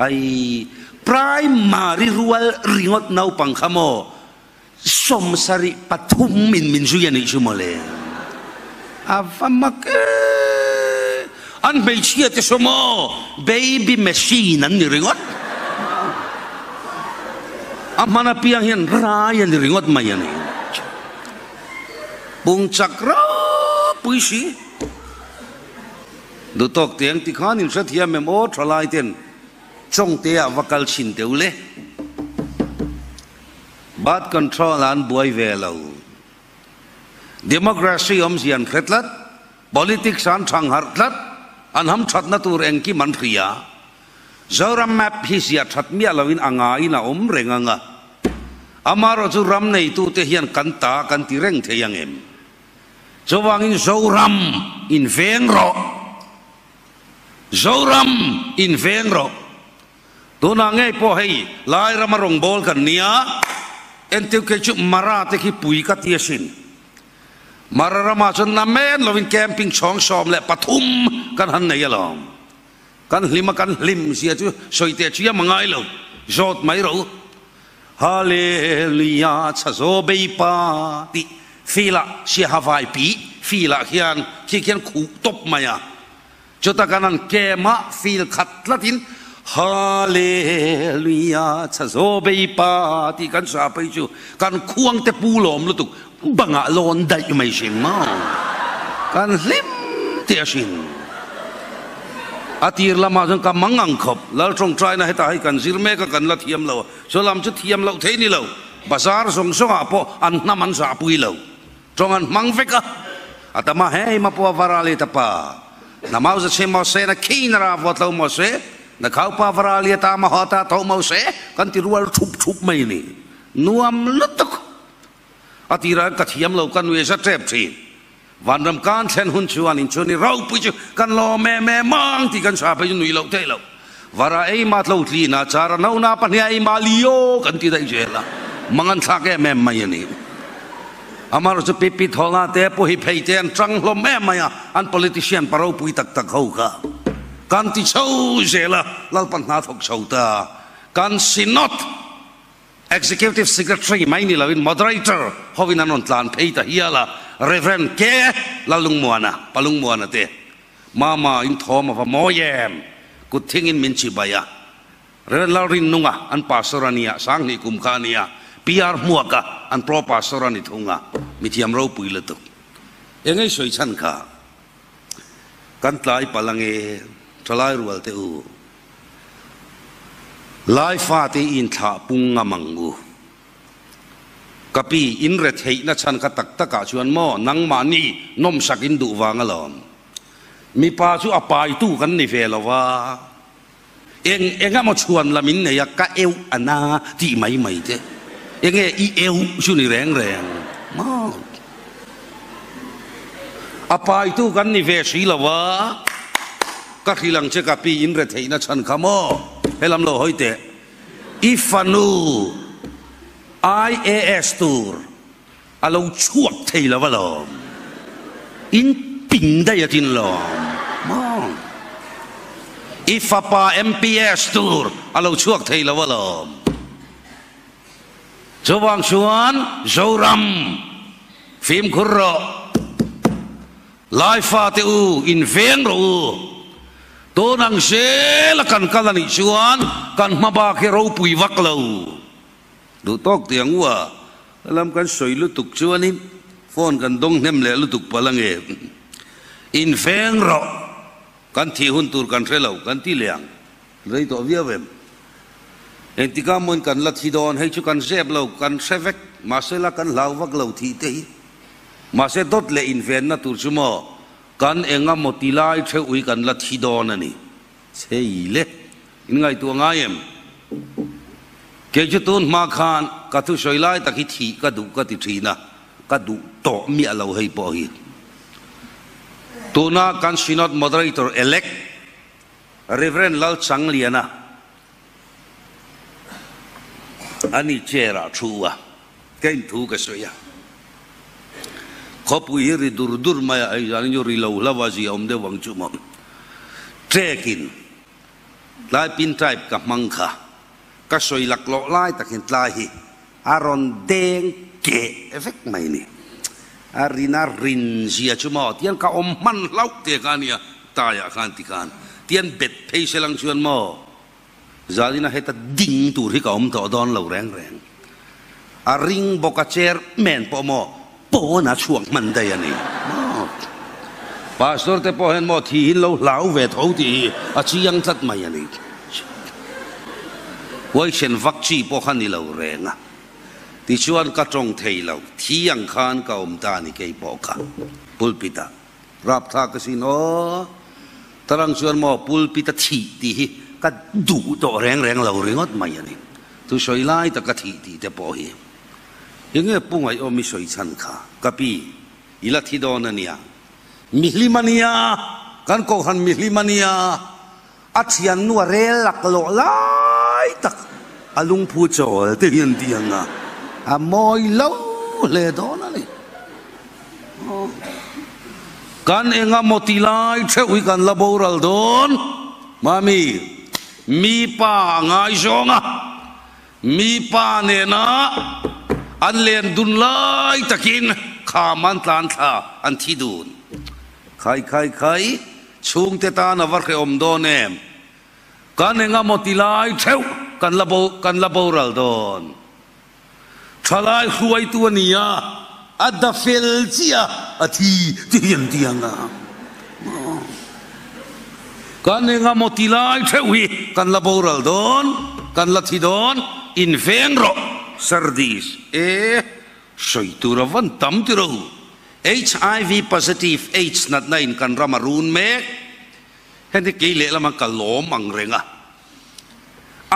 ai primary rual ringot nau pangkhamo somsari pathum min min suya ni su mole avamak eh, an mei chia te somo baby machine an ni ringot amana piang rai raya ni ringot ma yan bung chakra puisi du tok tiang ti khan in sa thiam mem o thalai ten chong te avakal chin teule bắt control an buai ve lo democracy om sian khetlat politics an thang har tlat an ham that na tur eng ki man khia ram map hi sia that mi alawin anga ina om renganga amaro chu ram này tu te hiền kan ta kan ti reng the yang em chowangin zoram in veng ro ram in veng ro tu na ngai po hay lai ram ramarong bol kan nia เอ็นติวเคชุมาราเทคิปุยกัตเยชินมารารามาชนนาเมนลวินแคมปิ้งช่องชอมและปทุมกันหันเนียลอมกันลิมกันลิมเสียจุสอยเตชียมังไงลูกจอดไม่รู้ฮาเลลูยาชะโซเบปาติฟีละเชียฮาวายปีฟีละเขียนเขียนขู่ตบมายาจุดตะกันนั้นแกมาฟีลขัดละทิน Hallelujah, 哈利路亚，查所贝巴的干啥贝就干框的布罗姆都 bằng ạ lon đầy mày xin mà kan lim tia xin atir lama jong ka mangang khop lal trong trai na heta hai kan zir me ka kan la thiam lo so lam chu thiam lo the ni lo bazar song song a po an nam an sa pui lo trong an mang vek a atama he ma po varali tapa namauz se mo se na kin ra vot lo mo se na kau pa varali ta mahata tau mau se kan ti ruar chup chup mai ni nuam lutuk atira ka thiam lo kan we sa trep thi vanram kan sen hun chuan in chuni rau pu chu kan lo me me mang ti kan sa pe nu lo te lo vara ei mat lo tli na chara nau na pa ni ai malio kan ti dai jela mangan sa ke me mai ni amar zo pipi thola te po hi phei trang lo me mai an politician parau pui tak tak ho ka kan ti chau jela lal pan na thok chau ta kan sinot executive secretary mai ni lawin moderator hovin anon tlan phei ta hiala à reverend ke lalung muana palung muana te mama in thoma va moyem ku thingin min chi baya reverend laurin nunga an pasorania sang ni kum à, khania pr muaka an pro pasorani thunga mithiam ro puilatu engai soi chan kha kan tlai palange thalairual te u lai fa te in tha pung ngamang u kapi in ret hei na chan ka tak taka chuan mo nang ma ni nom sak in du wa ngalom mi pa chu apai tu kan ni ve lawa eng enga mo chuan lamin ne ya ka eu ana ti mai mai te eng e i eu chu ni reng reng ma apai tu kan ni ve si lawa các khi lăng chế cà pi in ra thấy nó chân khá mô hay làm lộ hơi tệ ifanu IAS tour à lâu chuột thấy là vào lộm in bình đây là tin lộm mà, ifapa MPS tour à lâu chuột thấy là vào lộm chú vang xuân dâu rằm phim khur rộ lai pha tiêu in vén rồi to nang se la kan kala ni chuan kan ma ba ke ro pui vak lo du tok tiang wa lam kan soi lu tuk chuan in phone kan đông nem le lu tục palang e in feng ro kan thi hun tour kan re lâu kan thi liang rei to via vem en ti ka mon kan lat hi hay chú chu kan lâu lo xe sevek mà se là kan lau vắt lâu thi thế mà se tốt le in ven na tur chu mo kan enga motilai the ui kan la thi don ani se ile in ngai tu nga em ke chu tun ma khan ka thu shoilai ta ki thi ka du ka ti thi na ka du to mi alo hei po hi tuna kan sinot moderator elect reverend lal changliana ani chera chuwa kein thu ka soya kopu iri dur dur maya ai zani lâu ri lau lawa zi om de wang chu mom trekin lai pin tribe ka mang kha ka soi lak lo lai takin lai hi aron deng ke efek mai ni arina rin zia chu mo tian ka om man lau te kan ya ta ya kan ti kan tian bet phei selang chuan mo zalina heta ding tur hi ka om to đón lâu reng reng a ring boka cher men po mò bona chuang mình đây anh em, pastor te po hen mo thi hin lo lau về thấu thì a chi yang thật mày anh em, quay sen vắc chi po khan đi lâu rẻ ngà thì chuan cả trong thầy lâu thi yang khan cả ông ta ni cái po cả, pulpita rap tha cái xin ô tarang chuan mo pulpita thi thì cả đủ độ rèn rèn lâu rèn ngót mày anh em, tu soi lai ta cả thi thì te bỏ hi ยังไงปุ่งไว้อมิสชยชันค่ะกับพี่อีละที่โดนนี่อ่ะมิลิมานี่อ่ะกันก็หันมิลิมานี่าอัจฉริยนัวเรลักโลไลตักอาลุงพูดจอเตียนเตียงอ่ะอะมอยเล่าเลดอนนเ่ยกันเองอะมอติไลเชวิกันลาบูรัลดอนมามีมีป่าไงจงอ่ะมีป่าเนน่ะอันเลียนดุนไลตะกินขามันตานทาอันที่ดูนใครใครใครชุงเตตานวักเอมโดเนมกันเองมติลายเทวกันละโบกันละโบรัลดอนทลายรวยตัวนี้อัดเฟลเซียอธิที่ยันเตียงอ่ะกันเองมติลายเทวีกันละโบรัลดอนกันละทีดอนอินเฟนโร sardis e soi van tam HIV positive AIDS nat nain kan ramarun me hen ki le lama ka lom ang renga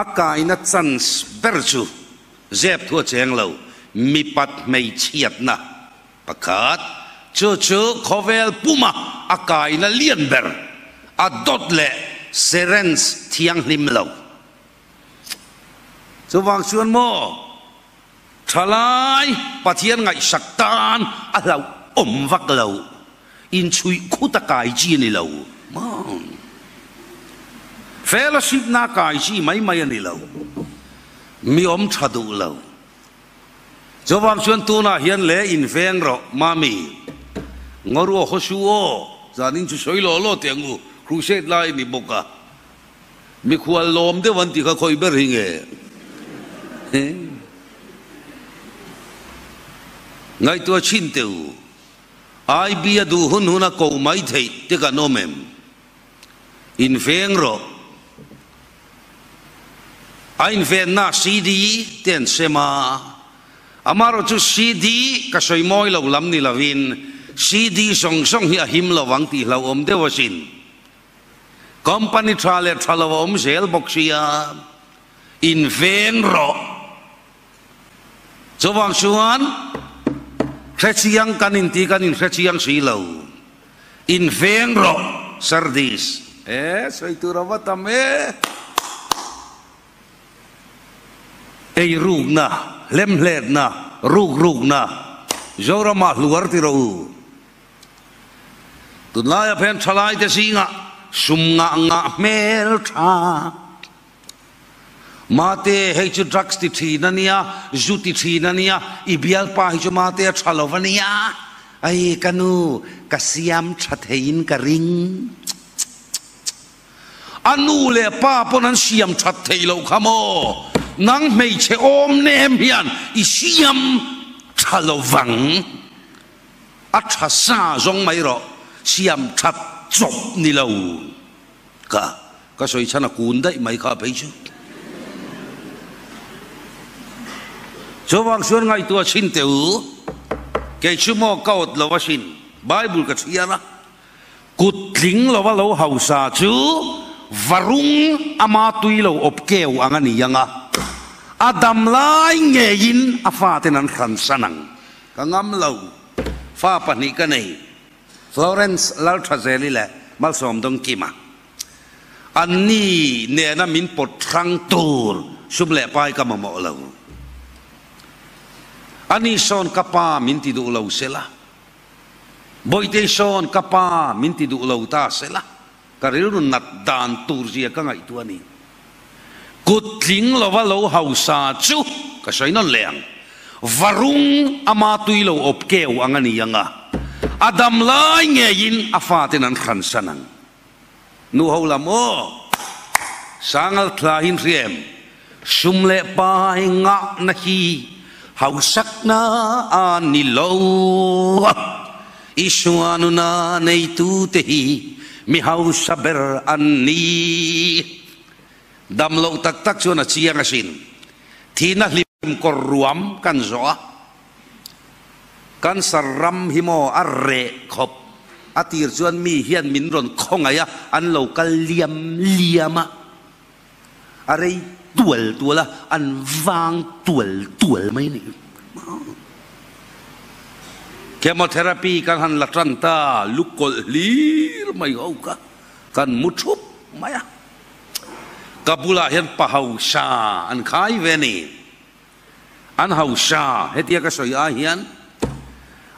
akai na chans berchu zep thua cheng lo mi pat mei chiat na pakat chu chu khovel puma Aka na lien ber adot le serens thiang lim lo chu wang chuan mo ทลายปัจเจียนไงสักตานอะเราอมวักเราอินชุยคุตะกายจีนี่เรามองเฟลชิปนากายจีไม่ไม่นี่เรามีอมชาดูเราจวับชวนตัวน่ะเห็นเลยอินเฟงรอมามีงรัวขชัวจานินชุช่วยหล่อหล่อเตียงูครูเซตไลนี่บอกอะมีควรลมเดวันที่เขาคอยเบริงเอ ngai tua chin teu ai bia du hun huna ko mai thấy te ka no mềm, in phèn ro in phèn na đi cd xe sema amaro à chu đi ka soi moi lo lam ni lavin đi song song hi him lâu vắng ti lâu om de wasin company trale tralo om zel boxia in veng ro chowang chuan เรื่องยังกันอินทีกันอินเรื่องยังสีเหล่าอินเวงโรสรดิสเอ๊ะสิ่งทีราบตกทำเอ๊อรูกนะเลมเลดนะรูกรูกนะจาวรามาลูอร์ที่เราตุนลายเพนชลายเตสิงะสุ่มงะงะเมลชา mate hei chu drugs ti thi na nia ju ti thi na nia ibial pa hei chu mate a thalo vania ai kanu kasiam thathein ka ring anu le pa pon an siam thathei lo khamo nang mei che om em hian i siam thalo wang a thasa zong mai ro siam that chop ni lo ka ka soi chana kun dai mai kha pe chu Chúa wang suan ngai tua sin te cái ke chu mo kaut lo wa sin bible ka chia na kut ling lo wa lo sa chu varung ama tui lo op anh anh ni à, adam lai nghe in afa ten an khan sanang kangam lo fa pa ni ka nei florence lal thazeli le mal som dong kima anh ni ne na min pot thang tour, sum le pai cả mo lâu ani son kapa min ti du lo sela boite son kapa min ti du lo ta sela karirun nat dan tur zia ka ngai tuani kutling lo wa lo hausa chu ka soinon leng varung ama tuilo opkeu angani yanga adam lai nge yin afatin an khan sanang nu holam o sangal thlahin riem sumle pa nga na hi 하우삭나 아닐로 이슈아누나 네이투테히 미하우사벨 안니 담로 딱딱 주나 지양하신 티나 림 거루암 간조아 간사람 히모 아레 컵 아티르 주안 미 히안 민론 콩아야 안로 깔리암 리아마 아레이 tuổi tuổi là ăn vang tuổi tuổi mấy nị chemotherapy kan han latran ta lukol li mai au ka à, muthup bula hiện hian pahau sha an khai ve ni an hau sha hetia cái soi a hian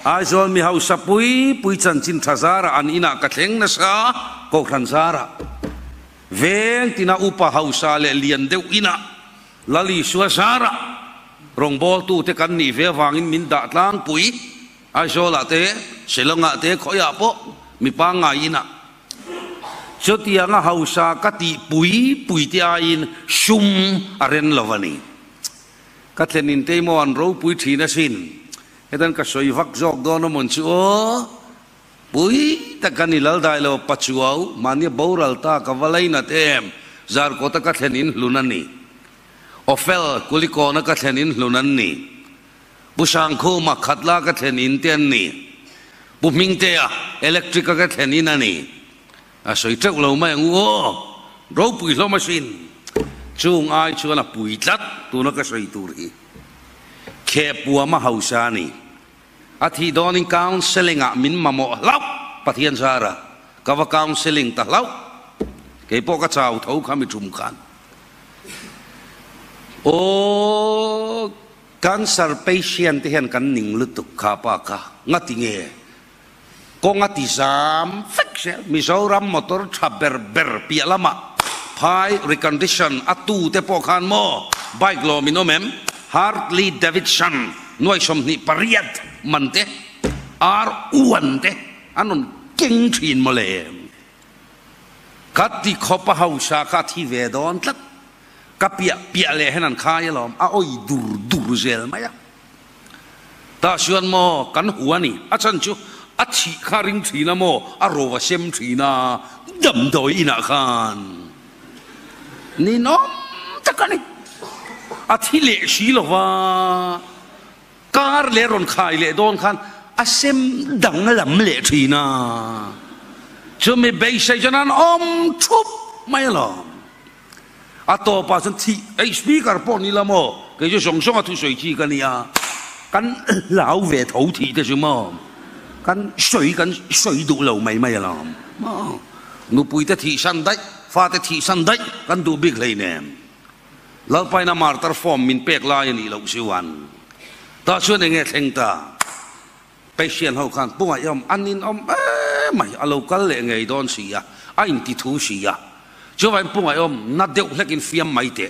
ai zol mi hau sapui pui pui chan chin thazara an ina cái thleng nè sa ko khan zara veng tina upa hausa le lian deuh ina lali sua zara rong bol tu te kan ni ve wangin min da tlang pui a zola te selonga te khoya po mi pa nga ina cho tia nga hausa ka ti pui pui ti in, shum aren lovani ka thlenin te mo an ro pui thina sin hetan ka soivak jok dono mon chu o ปุ๋ยตะกันนี่ลัลได้แล้วปัจจุบันมันยังบ่รัลตากวลายนัดเอ็มจาร์ก็ตะกัดเห็นินลุนันนี่อฟเฟลกุลิโกนักัดเห็นินลุนันนี่บุชังคูมาขัดลากัดเห็นินเตียนนี่บุมิงเตียอิเล็กทริกกัดเห็นินนันนี่อาศัยเจ้าเราไม่งัวราปุ๋ยเราม่ชินช่วงไอช่วงน่ะปุ๋ยจัดตัวนักใส่ตุวนี้แค่ปัวมาเฮาซานี่ athi donin counseling a min mamo lau pathian sara kawa counseling ta lau ke po ka chau thau khami chum khan o cancer patient hian kan ning lu tu kha pa kha ngati nge ko ngati sam fixe mi ram motor chaber ber pialama phai recondition atu te po khan mo bike lo mi no mem hartley davidson noi som ni pariat man te ar uan te anon king thin ma le kati khopa hausa kati vedon tlat kapia pia le anh khaya lom à ôi dur dur zel maya ta suan mo kan huani achan chu a chi kha ring thina mo a ro wa sem thina dam doi ina khan ni no takani a thi lệ sĩ lo wa กาเลรอนขายเลดดนขันอาเซมดังลำเลทีนะจะไม่เบยใช่จนั้นอมชุบไม่ละอกาตัอภาสันทีไอ้สปีกเกอร์ปอนี่ละมั้งก็จะส่งส่งอะทุสวยจีกันเนี่ยกันเหลาเวทเ่าทีแต่ชิมกันสวยกันสวยดูเ่าไม่ไม่ละอมั้งนุปุยแต่ทีสันได้ฟาแต่ทีสันได้กันดูบิ๊กเลยเนี่ยแล้วไปน้ำมาร์ตฟอร์มมินเป็กลายนี่เราสิวันต่อช่วยในเองเองตาไปเชียนเขาขันปุ่มยอมอันนี้อมเอ้ไม่เอาลูกกันเลยไงโดนสียอันที่ทูสียช่วยปุ่มยอมนัดเดียวเล็กินฟิมไม่เตะ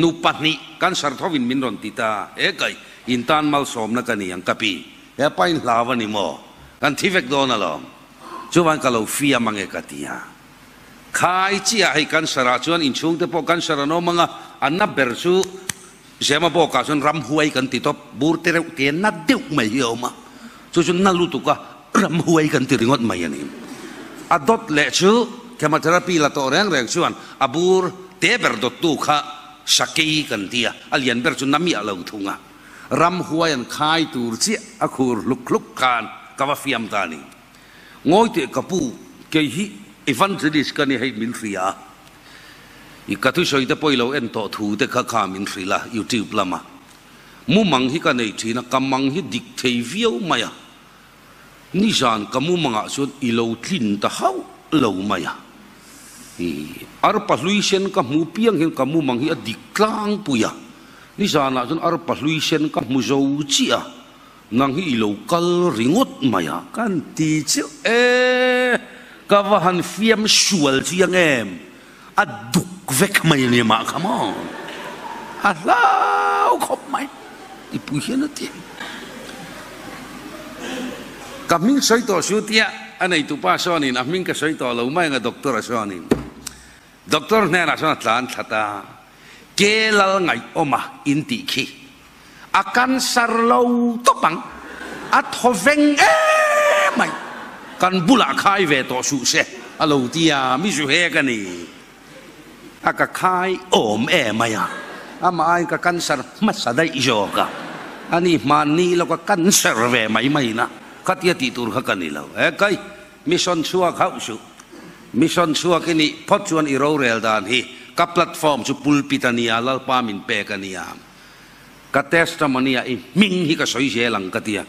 นุปัตนิกันสารทวินมินรอนติตาเอ้ไกอินทานมาลสมนักีนยังกะปีเอ้ไปลาวนิโมกันที่เวกโดนอะไรช่วยกันเราฟิมมังเอกตียะใครเจียให้กันสารช่วนอินชุงเตปกันสารโนมังอันนับเบอร์ชู sẽ mà bỏ cả xuân răm huay cần tì top bù tê rêu tiền nát điệu mày yêu mà cho xuân nát lụt cả răm huay cần tì ngót mày anh à em à đốt lệ chứ chemotherapy là tổ rèn rèn xuân à bù tê bèr đốt tu khá sakei cần tì à alien à, bèr xuân nami à lâu thùng à Ram huay anh khai tu chi à khur lục lục can, cả vào phiam ta này ngồi tị cặp bu cái hi evangelist cái này hay military à อีกกระทุยชอยแต่ปอยเราเอ็นต่อถูแต่ข้าข้ามินทรีละยูทูบละมามูมังฮิกันในทีนะกำมังฮิดิกเทวิวมายะนี่จานกำมูมังอาสุดอีเราทิ้นตะเฮาเรามายะอาร์ปัลุยเซนกำมูเพียงเห็นกำมูมังฮิดิกกลางปุยะนี่จานอาสุดอาร์ปัลุยเซนกำมูโจจีอะนางฮิอีเรากัลริงดมายะกันตีเจ้าเอ๊กว่าหันเฟียมสวลเสียงเอ็มอดุก vek mai ni ma come on alau khop mai ti pu hian ti ka ming soi to su tia anai tu pa so ni na ming ka soi to lo mai nga doctor so ni doctor ne na so tlan ta, ke lal ngai oma in ti khi akan sar lau to bang at ho veng e mai kan bula khai ve to su se alo tia mi su he ka ni Kai om e maya ama ai ka cancer masadai yoga ani mani lo ka cancer ve mai mai na katia ti tur ka kanilo e kai mission suak hausu mission suak ini potjuan irorel dan hi ka platform su pulpitania lalpamin pekania ka testimonia i ming hi ka lang katia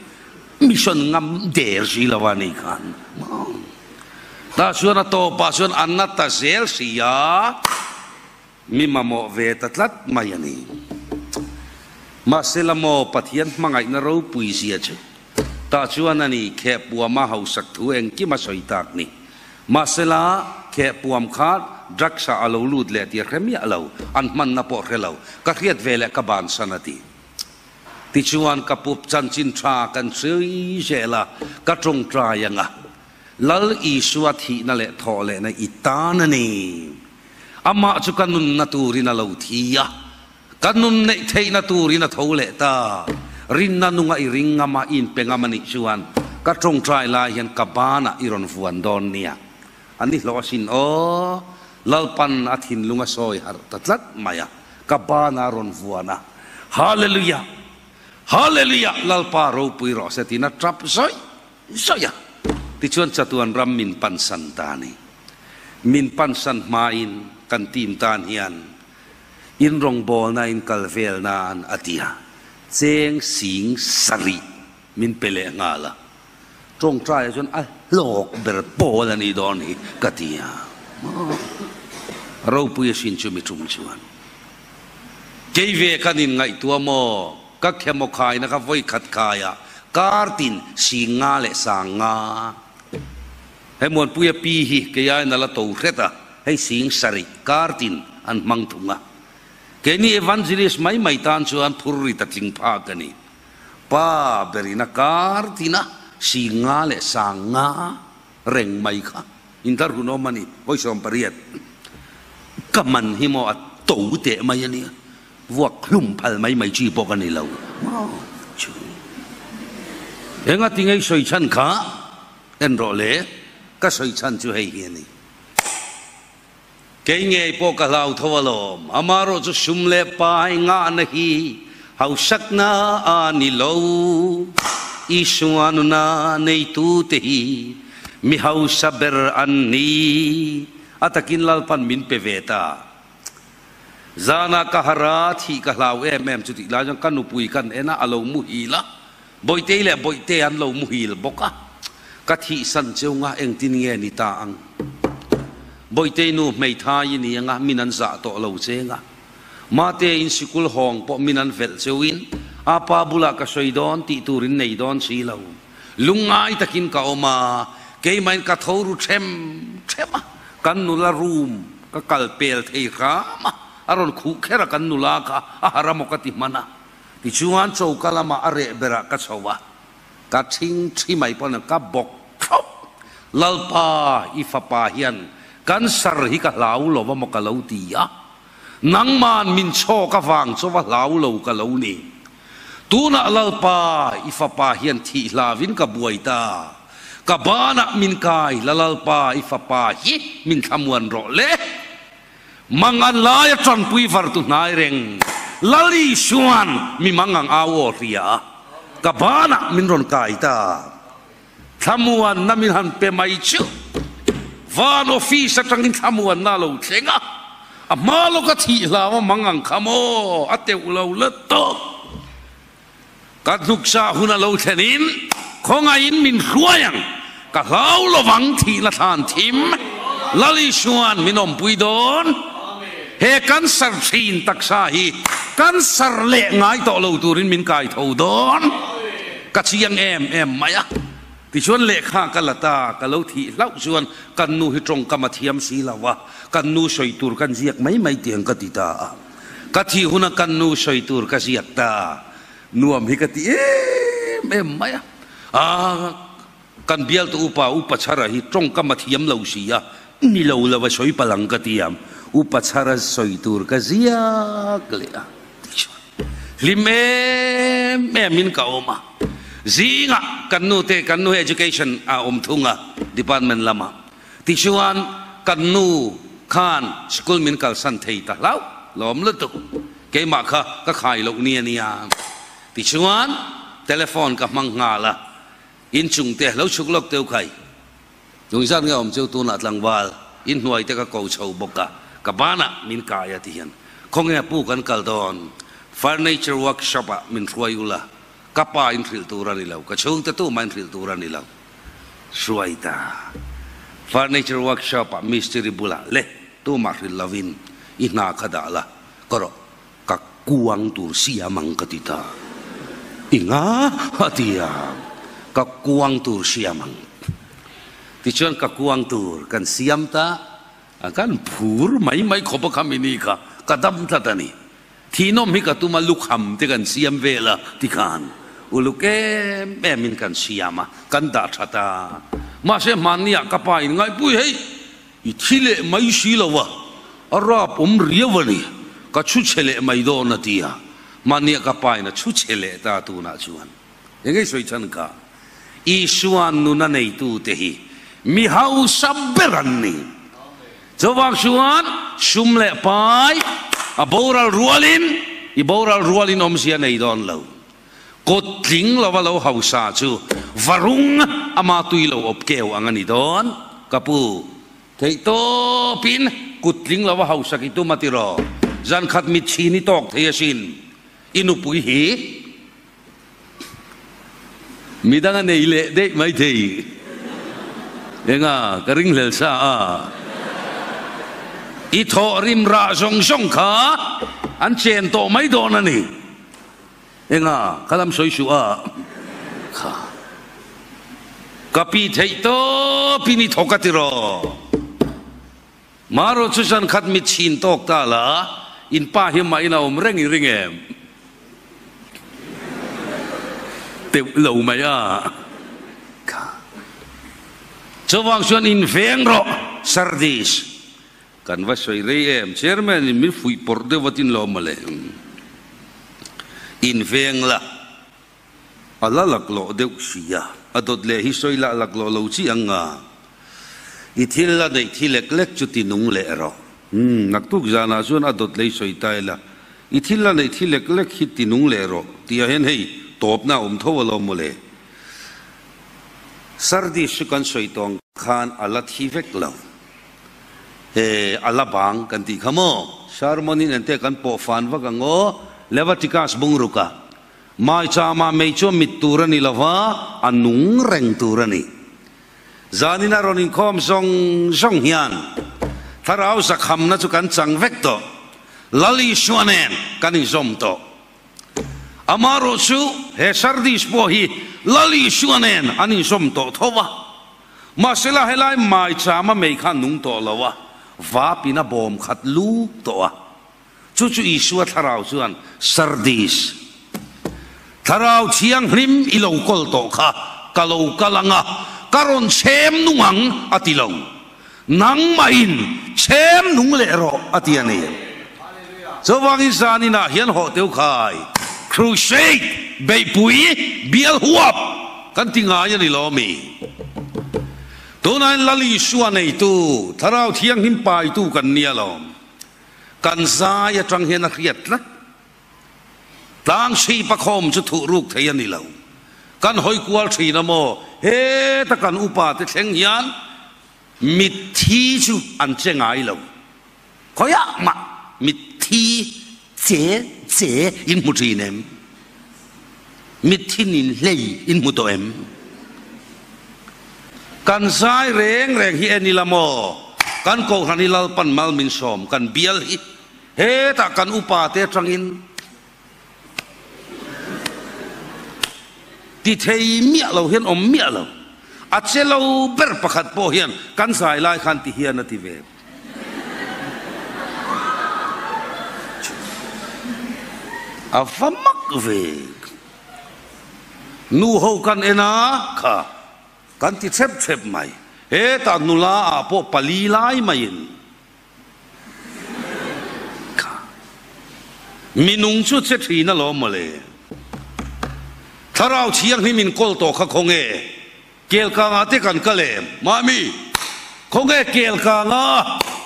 mission ngam der silawani kan ta suana anna ta zel sia. mi mamo ve tatlat mai ani ma selamo pathian mangai na ro pui sia chu ta chuan ani khe puama ho sak thu eng ki ma soi tak ni ma sela khe puam khat draksa alo lut le ti remi alo an man na po relo ka riat vele ka ban sanati ti chuan ka pup chan chin tha kan sui jela ka trong tra yanga lal i suat hi na le tho le na itana ni ama chu kanun na turina lo thia kanun nei theina turina thole ta rin na nunga i ringa ma in penga mani chuan ka trong trai la hian ka bana iron vuan don nia ani lo sin o lalpan athin lunga soi har tatlat maya ka bana ron vuana hallelujah hallelujah lalpa ro pui ro setina trap soi soya ti chuan chatuan ram min pan santani min pan san main kan tim tan hian in rong bol na in kal vel na an atia cheng sing sari min pele nga la trong trai chon a lok ber pol ani don hi katia ro pu ye sin chu mi chum chuan chei ve kan in ngai tua mo ka khemo khai na ka voi khat khaya kartin singa le sanga he mon pu ye pi hi ke ya na la to reta hei sing sari kartin an mang thunga keni evangelist mai mai tan chu an thurri ta tling pha kani pa berina kartina singa le sanga reng mai kha in intar huno mani hoi som pariat kaman himo at tau te mai ani vuak lum phal mai mai chi bo kan ni lo chu enga tingai soi chan kha en ro le ka soi chan chu hei hi ni cái nghe po cả lao thua lom amaro cho sum le pai ngã na hi hau sắc na ani lo isuanu na nei tu te hi mi hau saber an ni atakin lal pan min pe veta zana kaharat hi thi ka lao em em chuti la jang kanu pui kan ena alo mu hi la boi te le boi te an lo mu hi boka ka hi san cheunga eng tin nghe ni ta ang boi te nu mei tha yi ni nga min an za to lo che nga ma te in sikul hong po min an vel che win a pa bula ka soi don ti turin nei don si lo lungai takin ka oma ke main ka thoru them thema kan nu la room ka kal pel thei kha ma aron khu khera kan nu la kha a haram ka ti mana ti chuan chau kala ma are bera ka chowa ka thing thi mai pon ka bok lal pa ifa pa hian kan sar hi ka lau lo wa mo ka lo ti ya nang man min cho ka wang cho wa lau lo ka lau ni tu na lal pa ifa pa hian thi la vin ka buai ta ka ba na min kai la pa ifa pa hi min wan ro le mangan la ya tran pui var tu nai reng lali suan mi mangang awo ria ka ba na min ron kai ta thamuan na min han pe mai chu วานอฟีสตังินขมวนนาลูเสงาอมาลูกทีลาวมังังขมออเตอุลาลตโตกัดนุกซาหุนาลูเทนินคงอินมินรวยังกัดลาวลวังทีละทันทิมลลิชวนมินอมปุยดอนเฮกันสัรชินตักซาฮีกันสัรเลงไงตอลูตูรินมินกายทูดอนกัดชียงเอ็มเอ็มไหมอะ ti chuan lệ kha ka lata ka lo thi lau chuan kan nu hi trong ka ma thiam si lawa kan nu soi tur kan ziak mai mai tiang ka ti ta ka thi huna kan nu soi tur ka ziak ta nuam hi ka ti em em mai a kan à, bial tu upa upa chara hi trong ka ma thiam lo si ya ni lo lawa soi palang ka tiam upa chara soi tur ka ziak le a ti chuan lim em em in ka oma zinga kannu te kannu education a om thunga department lama tichuan kannu khan school min kal san thei ta lau lom lu tu ke ma kha ka khai lok ni ania tichuan telephone ka mang nga la in chung te lo chuk lok teu khai dung zan nga om cheu tu na tlang wal in nuai te ka ko chho boka ka bana min kaya ti hian khong ya e pu kan kal don furniture workshop a min ruai ula kapa in thil Kacung nilaw kachung ta tu man nilaw furniture workshop ah, mystery bula le tu ma thil ina kadala koro kakuang tur siamang katita inga hatia kakuang tur siamang tichuan kakuang tur kan siam ta akan pur mai mai khopa kamini ka kadam tatani thinom hi ka tuma lukham te kan siam vela tikan uluke be min kan siama kan da thata ma se mania kapa in ngai pui hei i thile mai si lawa arap um riawani ka chu chele mai do na tia mania kapa in chu chele ta tu na chuan engai soi chan ka i suan nu na nei tu te hi mi hau sabberan ni chawang suan sumle pai a boral rualin i boral rualin om sia nei don lau กดทิ้งเราว่าเราเฮาซาชูวรุงอามาตุยเราอบเกวอังนี้ดอนกับปูเทโตปินกดทิ้งเราว่าเฮาสักิตุมาติรอจันขัดมิชีนิตอกเทียชินอินุปุยหีมีดังนเอเละได้ไม่เทีเองอะกระริงเหลซาอ่ะอีทอริมราจงจงขาอันเชนโตไม่โดนนี่เองอ่ะคำสวยสวยข้ากับพี่เจ้าตัวพี่นีุ่กทติรอมาโรชุชันขัดมิดชินตกตาละอินพะาเห็มาอินาอาเร่งอีริงเอ็มเต็มเลวไหมอ่ะข้าชาวบ้านชวนอินเฟียงรอเซอร์ดิสกันว่าสวยเรียมเชิญแม่นี่มีฟุยปอดเดวตินลอมมาเลย in veng la ala lak lo deuh sia adot le hi soi la lak lo lo chi anga i thil la nei thi lek lek chu ti nung le ro hm nak tuk jana chun adot le soi tai la i thil la nei thi lek lek hi ti nung le ro ti a hen hei top na um tho lo mo le sardi shukan soi tong khan ala thi vek lo e ala bang kan ti khamo sarmoni nante kan po fan wa ka ngo lewa tikas bungruka mai cha ma meicho mitturani lava anung reng turani Zani na ronin kom song song hian tharau sakham na chukan kan chang vek to lali shuanen kani zom to amaro su he sardis po hi lali shuanen ani zom to thowa masela helai mai cha ma mei nung to lava. Vapina bom khat lu to a ชูชๆอีสวดทาราวส่วนสรดีสทาราวเชียงริมอีโลกอลโตค่ะกะโลกะลังะการอนเชมนุ่งังอติลงนังมาอินเชมนุ่งเลรออติอันเองสวังอิสานินะเฮียนหอเตียวคายครูเชกเบปุยเบียลหัวกันติงายันอีลอมีตัวนั้นลลีสวนไอตู้ทาราวเทียงหิมปายตู้กันเนียลอมกันซายจังเฮนักเรียดนะต่างชีประคมจะถูกรูกเทียนี่เหล่ากันหอยกวลชีนโมเฮตะกันอุปาติเชงยานมิทีจูอันเจงไอเหล่าขอยะมามิทีเจเจอินมุจีเนมมิทีนินเลยอินมุโตเอ็มกันซายเร่งเร่งเฮนี่ละโม kan ko hanilal pan mal min som kan bial hi he ta kan upa te trangin ti thei mi lo hian om mi lo a che lo ber pakhat po hian kan sai lai khan ti hian ati ve a famak ve nu ho kan ena kha kan ti chep chep mai เอตักนุลาอาโปปลีลไยมายินมีนุงชุดเสถีนั่นล้อมมาเลยถ้าเราเชียงให้มินกลโตขะคงเอเกลกางาเตกันกะเลมมามีคงเอเกลกางา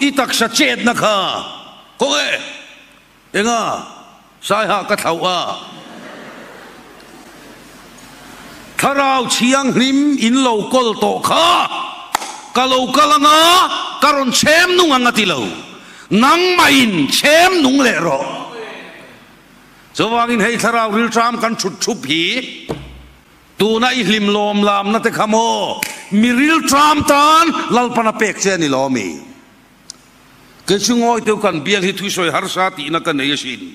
อีตักสะเจดนะคะคงเอเองอ่ะสายหากระเทาอะถ้าเราเชียงหิมอินโลกอลโตขะ kalau kalanga karon chem nung angati lo nang main chem nung le ro so wangin hei tharau ril tram kan chut chu phi tu na i hlim lom lam na te khamo mi ril tram tan lal pana pek che ni lo mi ke chungoi tu kan bial hi thu soi har sa ti na kan nei shin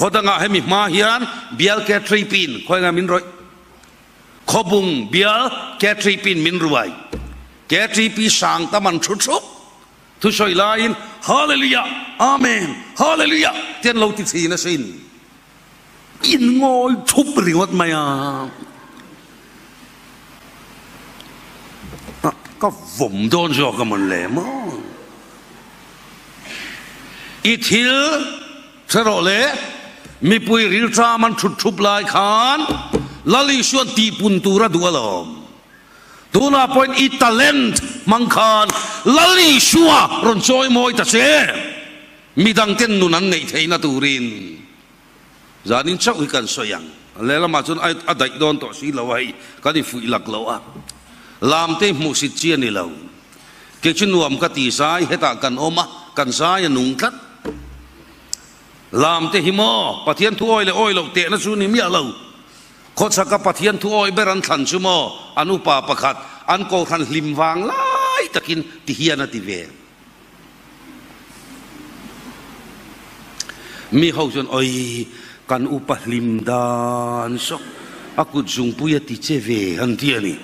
khodanga hemi ma hian bial ke tri pin khoinga min roi khobung bial ke tri pin min ruai กตีพีสังตมันชุดชุบทุชอยลายนฮาเลลูยาอาเมนฮาเลลูยาเตียนเราติดสินะสินอินงอยชุบหรืวัดมาก็ฝุ่มโดนจอกมันแหลมอีทิลสรเลมีปุยริลตามันชุดชุบลายขานลัลิชวนตีปุ่นตูระดวลม tu na point i talent mangkhan lali shua ron choi moi ta che mi dang ten nun an nei theina turin zanin chak hi kan soyang le lama chun ai adai don to si lo hai ka ni fui lak lo a lam te mu sit chia ni lo ke chin nuam ka ti sai heta kan oma kan sai nung tlat lam te himo pathian thu oi le oi lo te na chu ni mi a lo อสักปัทียนทุโอยเบรันทันชุมอนุปาประคัดอันโกทันลิมวางไล่ตะกินติเฮียนติเวมีเขาจนโอ้ยกันอุปลิมดานสกอากุจุงปุยติเจเวหันเทียนี่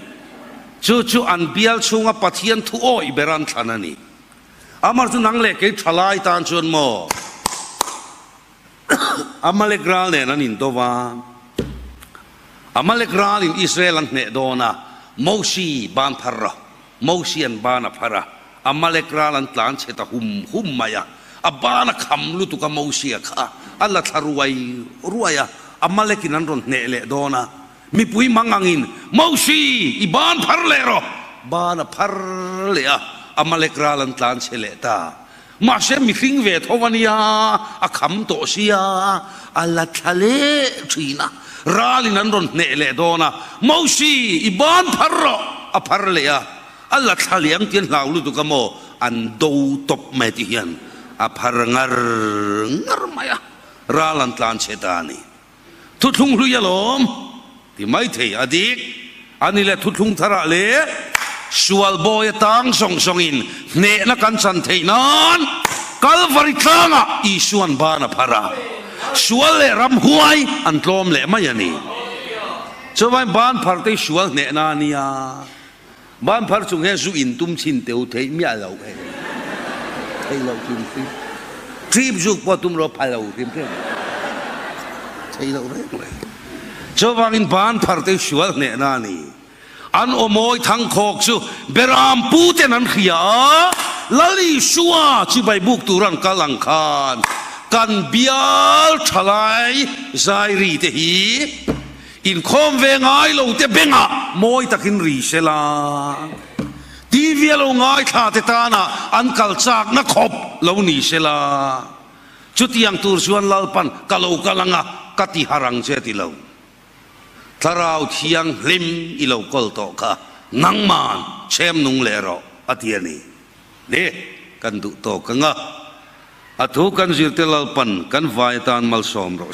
จู่จู่อันเบียลชงอปะเทียนทุโอยเบรันทันนี่อามาจุนังเล็กทลายตานชวนโมอามาเล็กราเนี่ยนั่นอินโตวาอามาเลกราลินอิสราเอลันเนดอนะมูซีบานพาระมูซีนบานพาระอามาเลกราลันตานเชตาหุมหุมมายะอับบานกัคมลุตุกามูซีอะค่อัลลัทารุไวรุไวยะอามาเลกินันรนเนเลดอนะมีปุยมังงอินมูซีอีบานพาร์เลโรบานพาร์เลียอามาเลกราลันตานเชเลตามาเชมิฟิงเวทโฮวานียะอะคำโตเชียอัลลัทเลทีนา ralin an ron ne le dona mo si i bon pharro a phar le a alla thaliam tin lau lu tu ka mo an do top mai ti hian a phar ngar ngar maya ralan tlan chetani thu thung lu yalom ti mai the adik ani le thu thung thara le sual boy tang song song in ne na kan san thei non kalvari tlanga isuan bana phara Sủa lệ le ram huai an lệ le mai đi. cho vai ban phật te sủa ne na nia ban phật chung he zu in tum chin tiêu thei mi lâu lo Thấy lâu lo tum phi trip zu po tum lâu phalo tim pe thei lo re cho vai in ban phar te sual ne na ni an omoi thang khok chu beram pu te nan khia lali shua chi bai buk turan kalang khan kan bial thalai zai ri te hi in khom ve ngai lo te benga moi takin ri sela divya lo ngai tha te ta na an kal chak na khop lo ni sela chutiang tur suan lalpan kalau kalanga kati harang che ti lo tharau thiang lim i lo kol to ka nang man chem nung le ro atia ni le kan du to ka a thu kan zir te lalpan kan vai tan mal som ro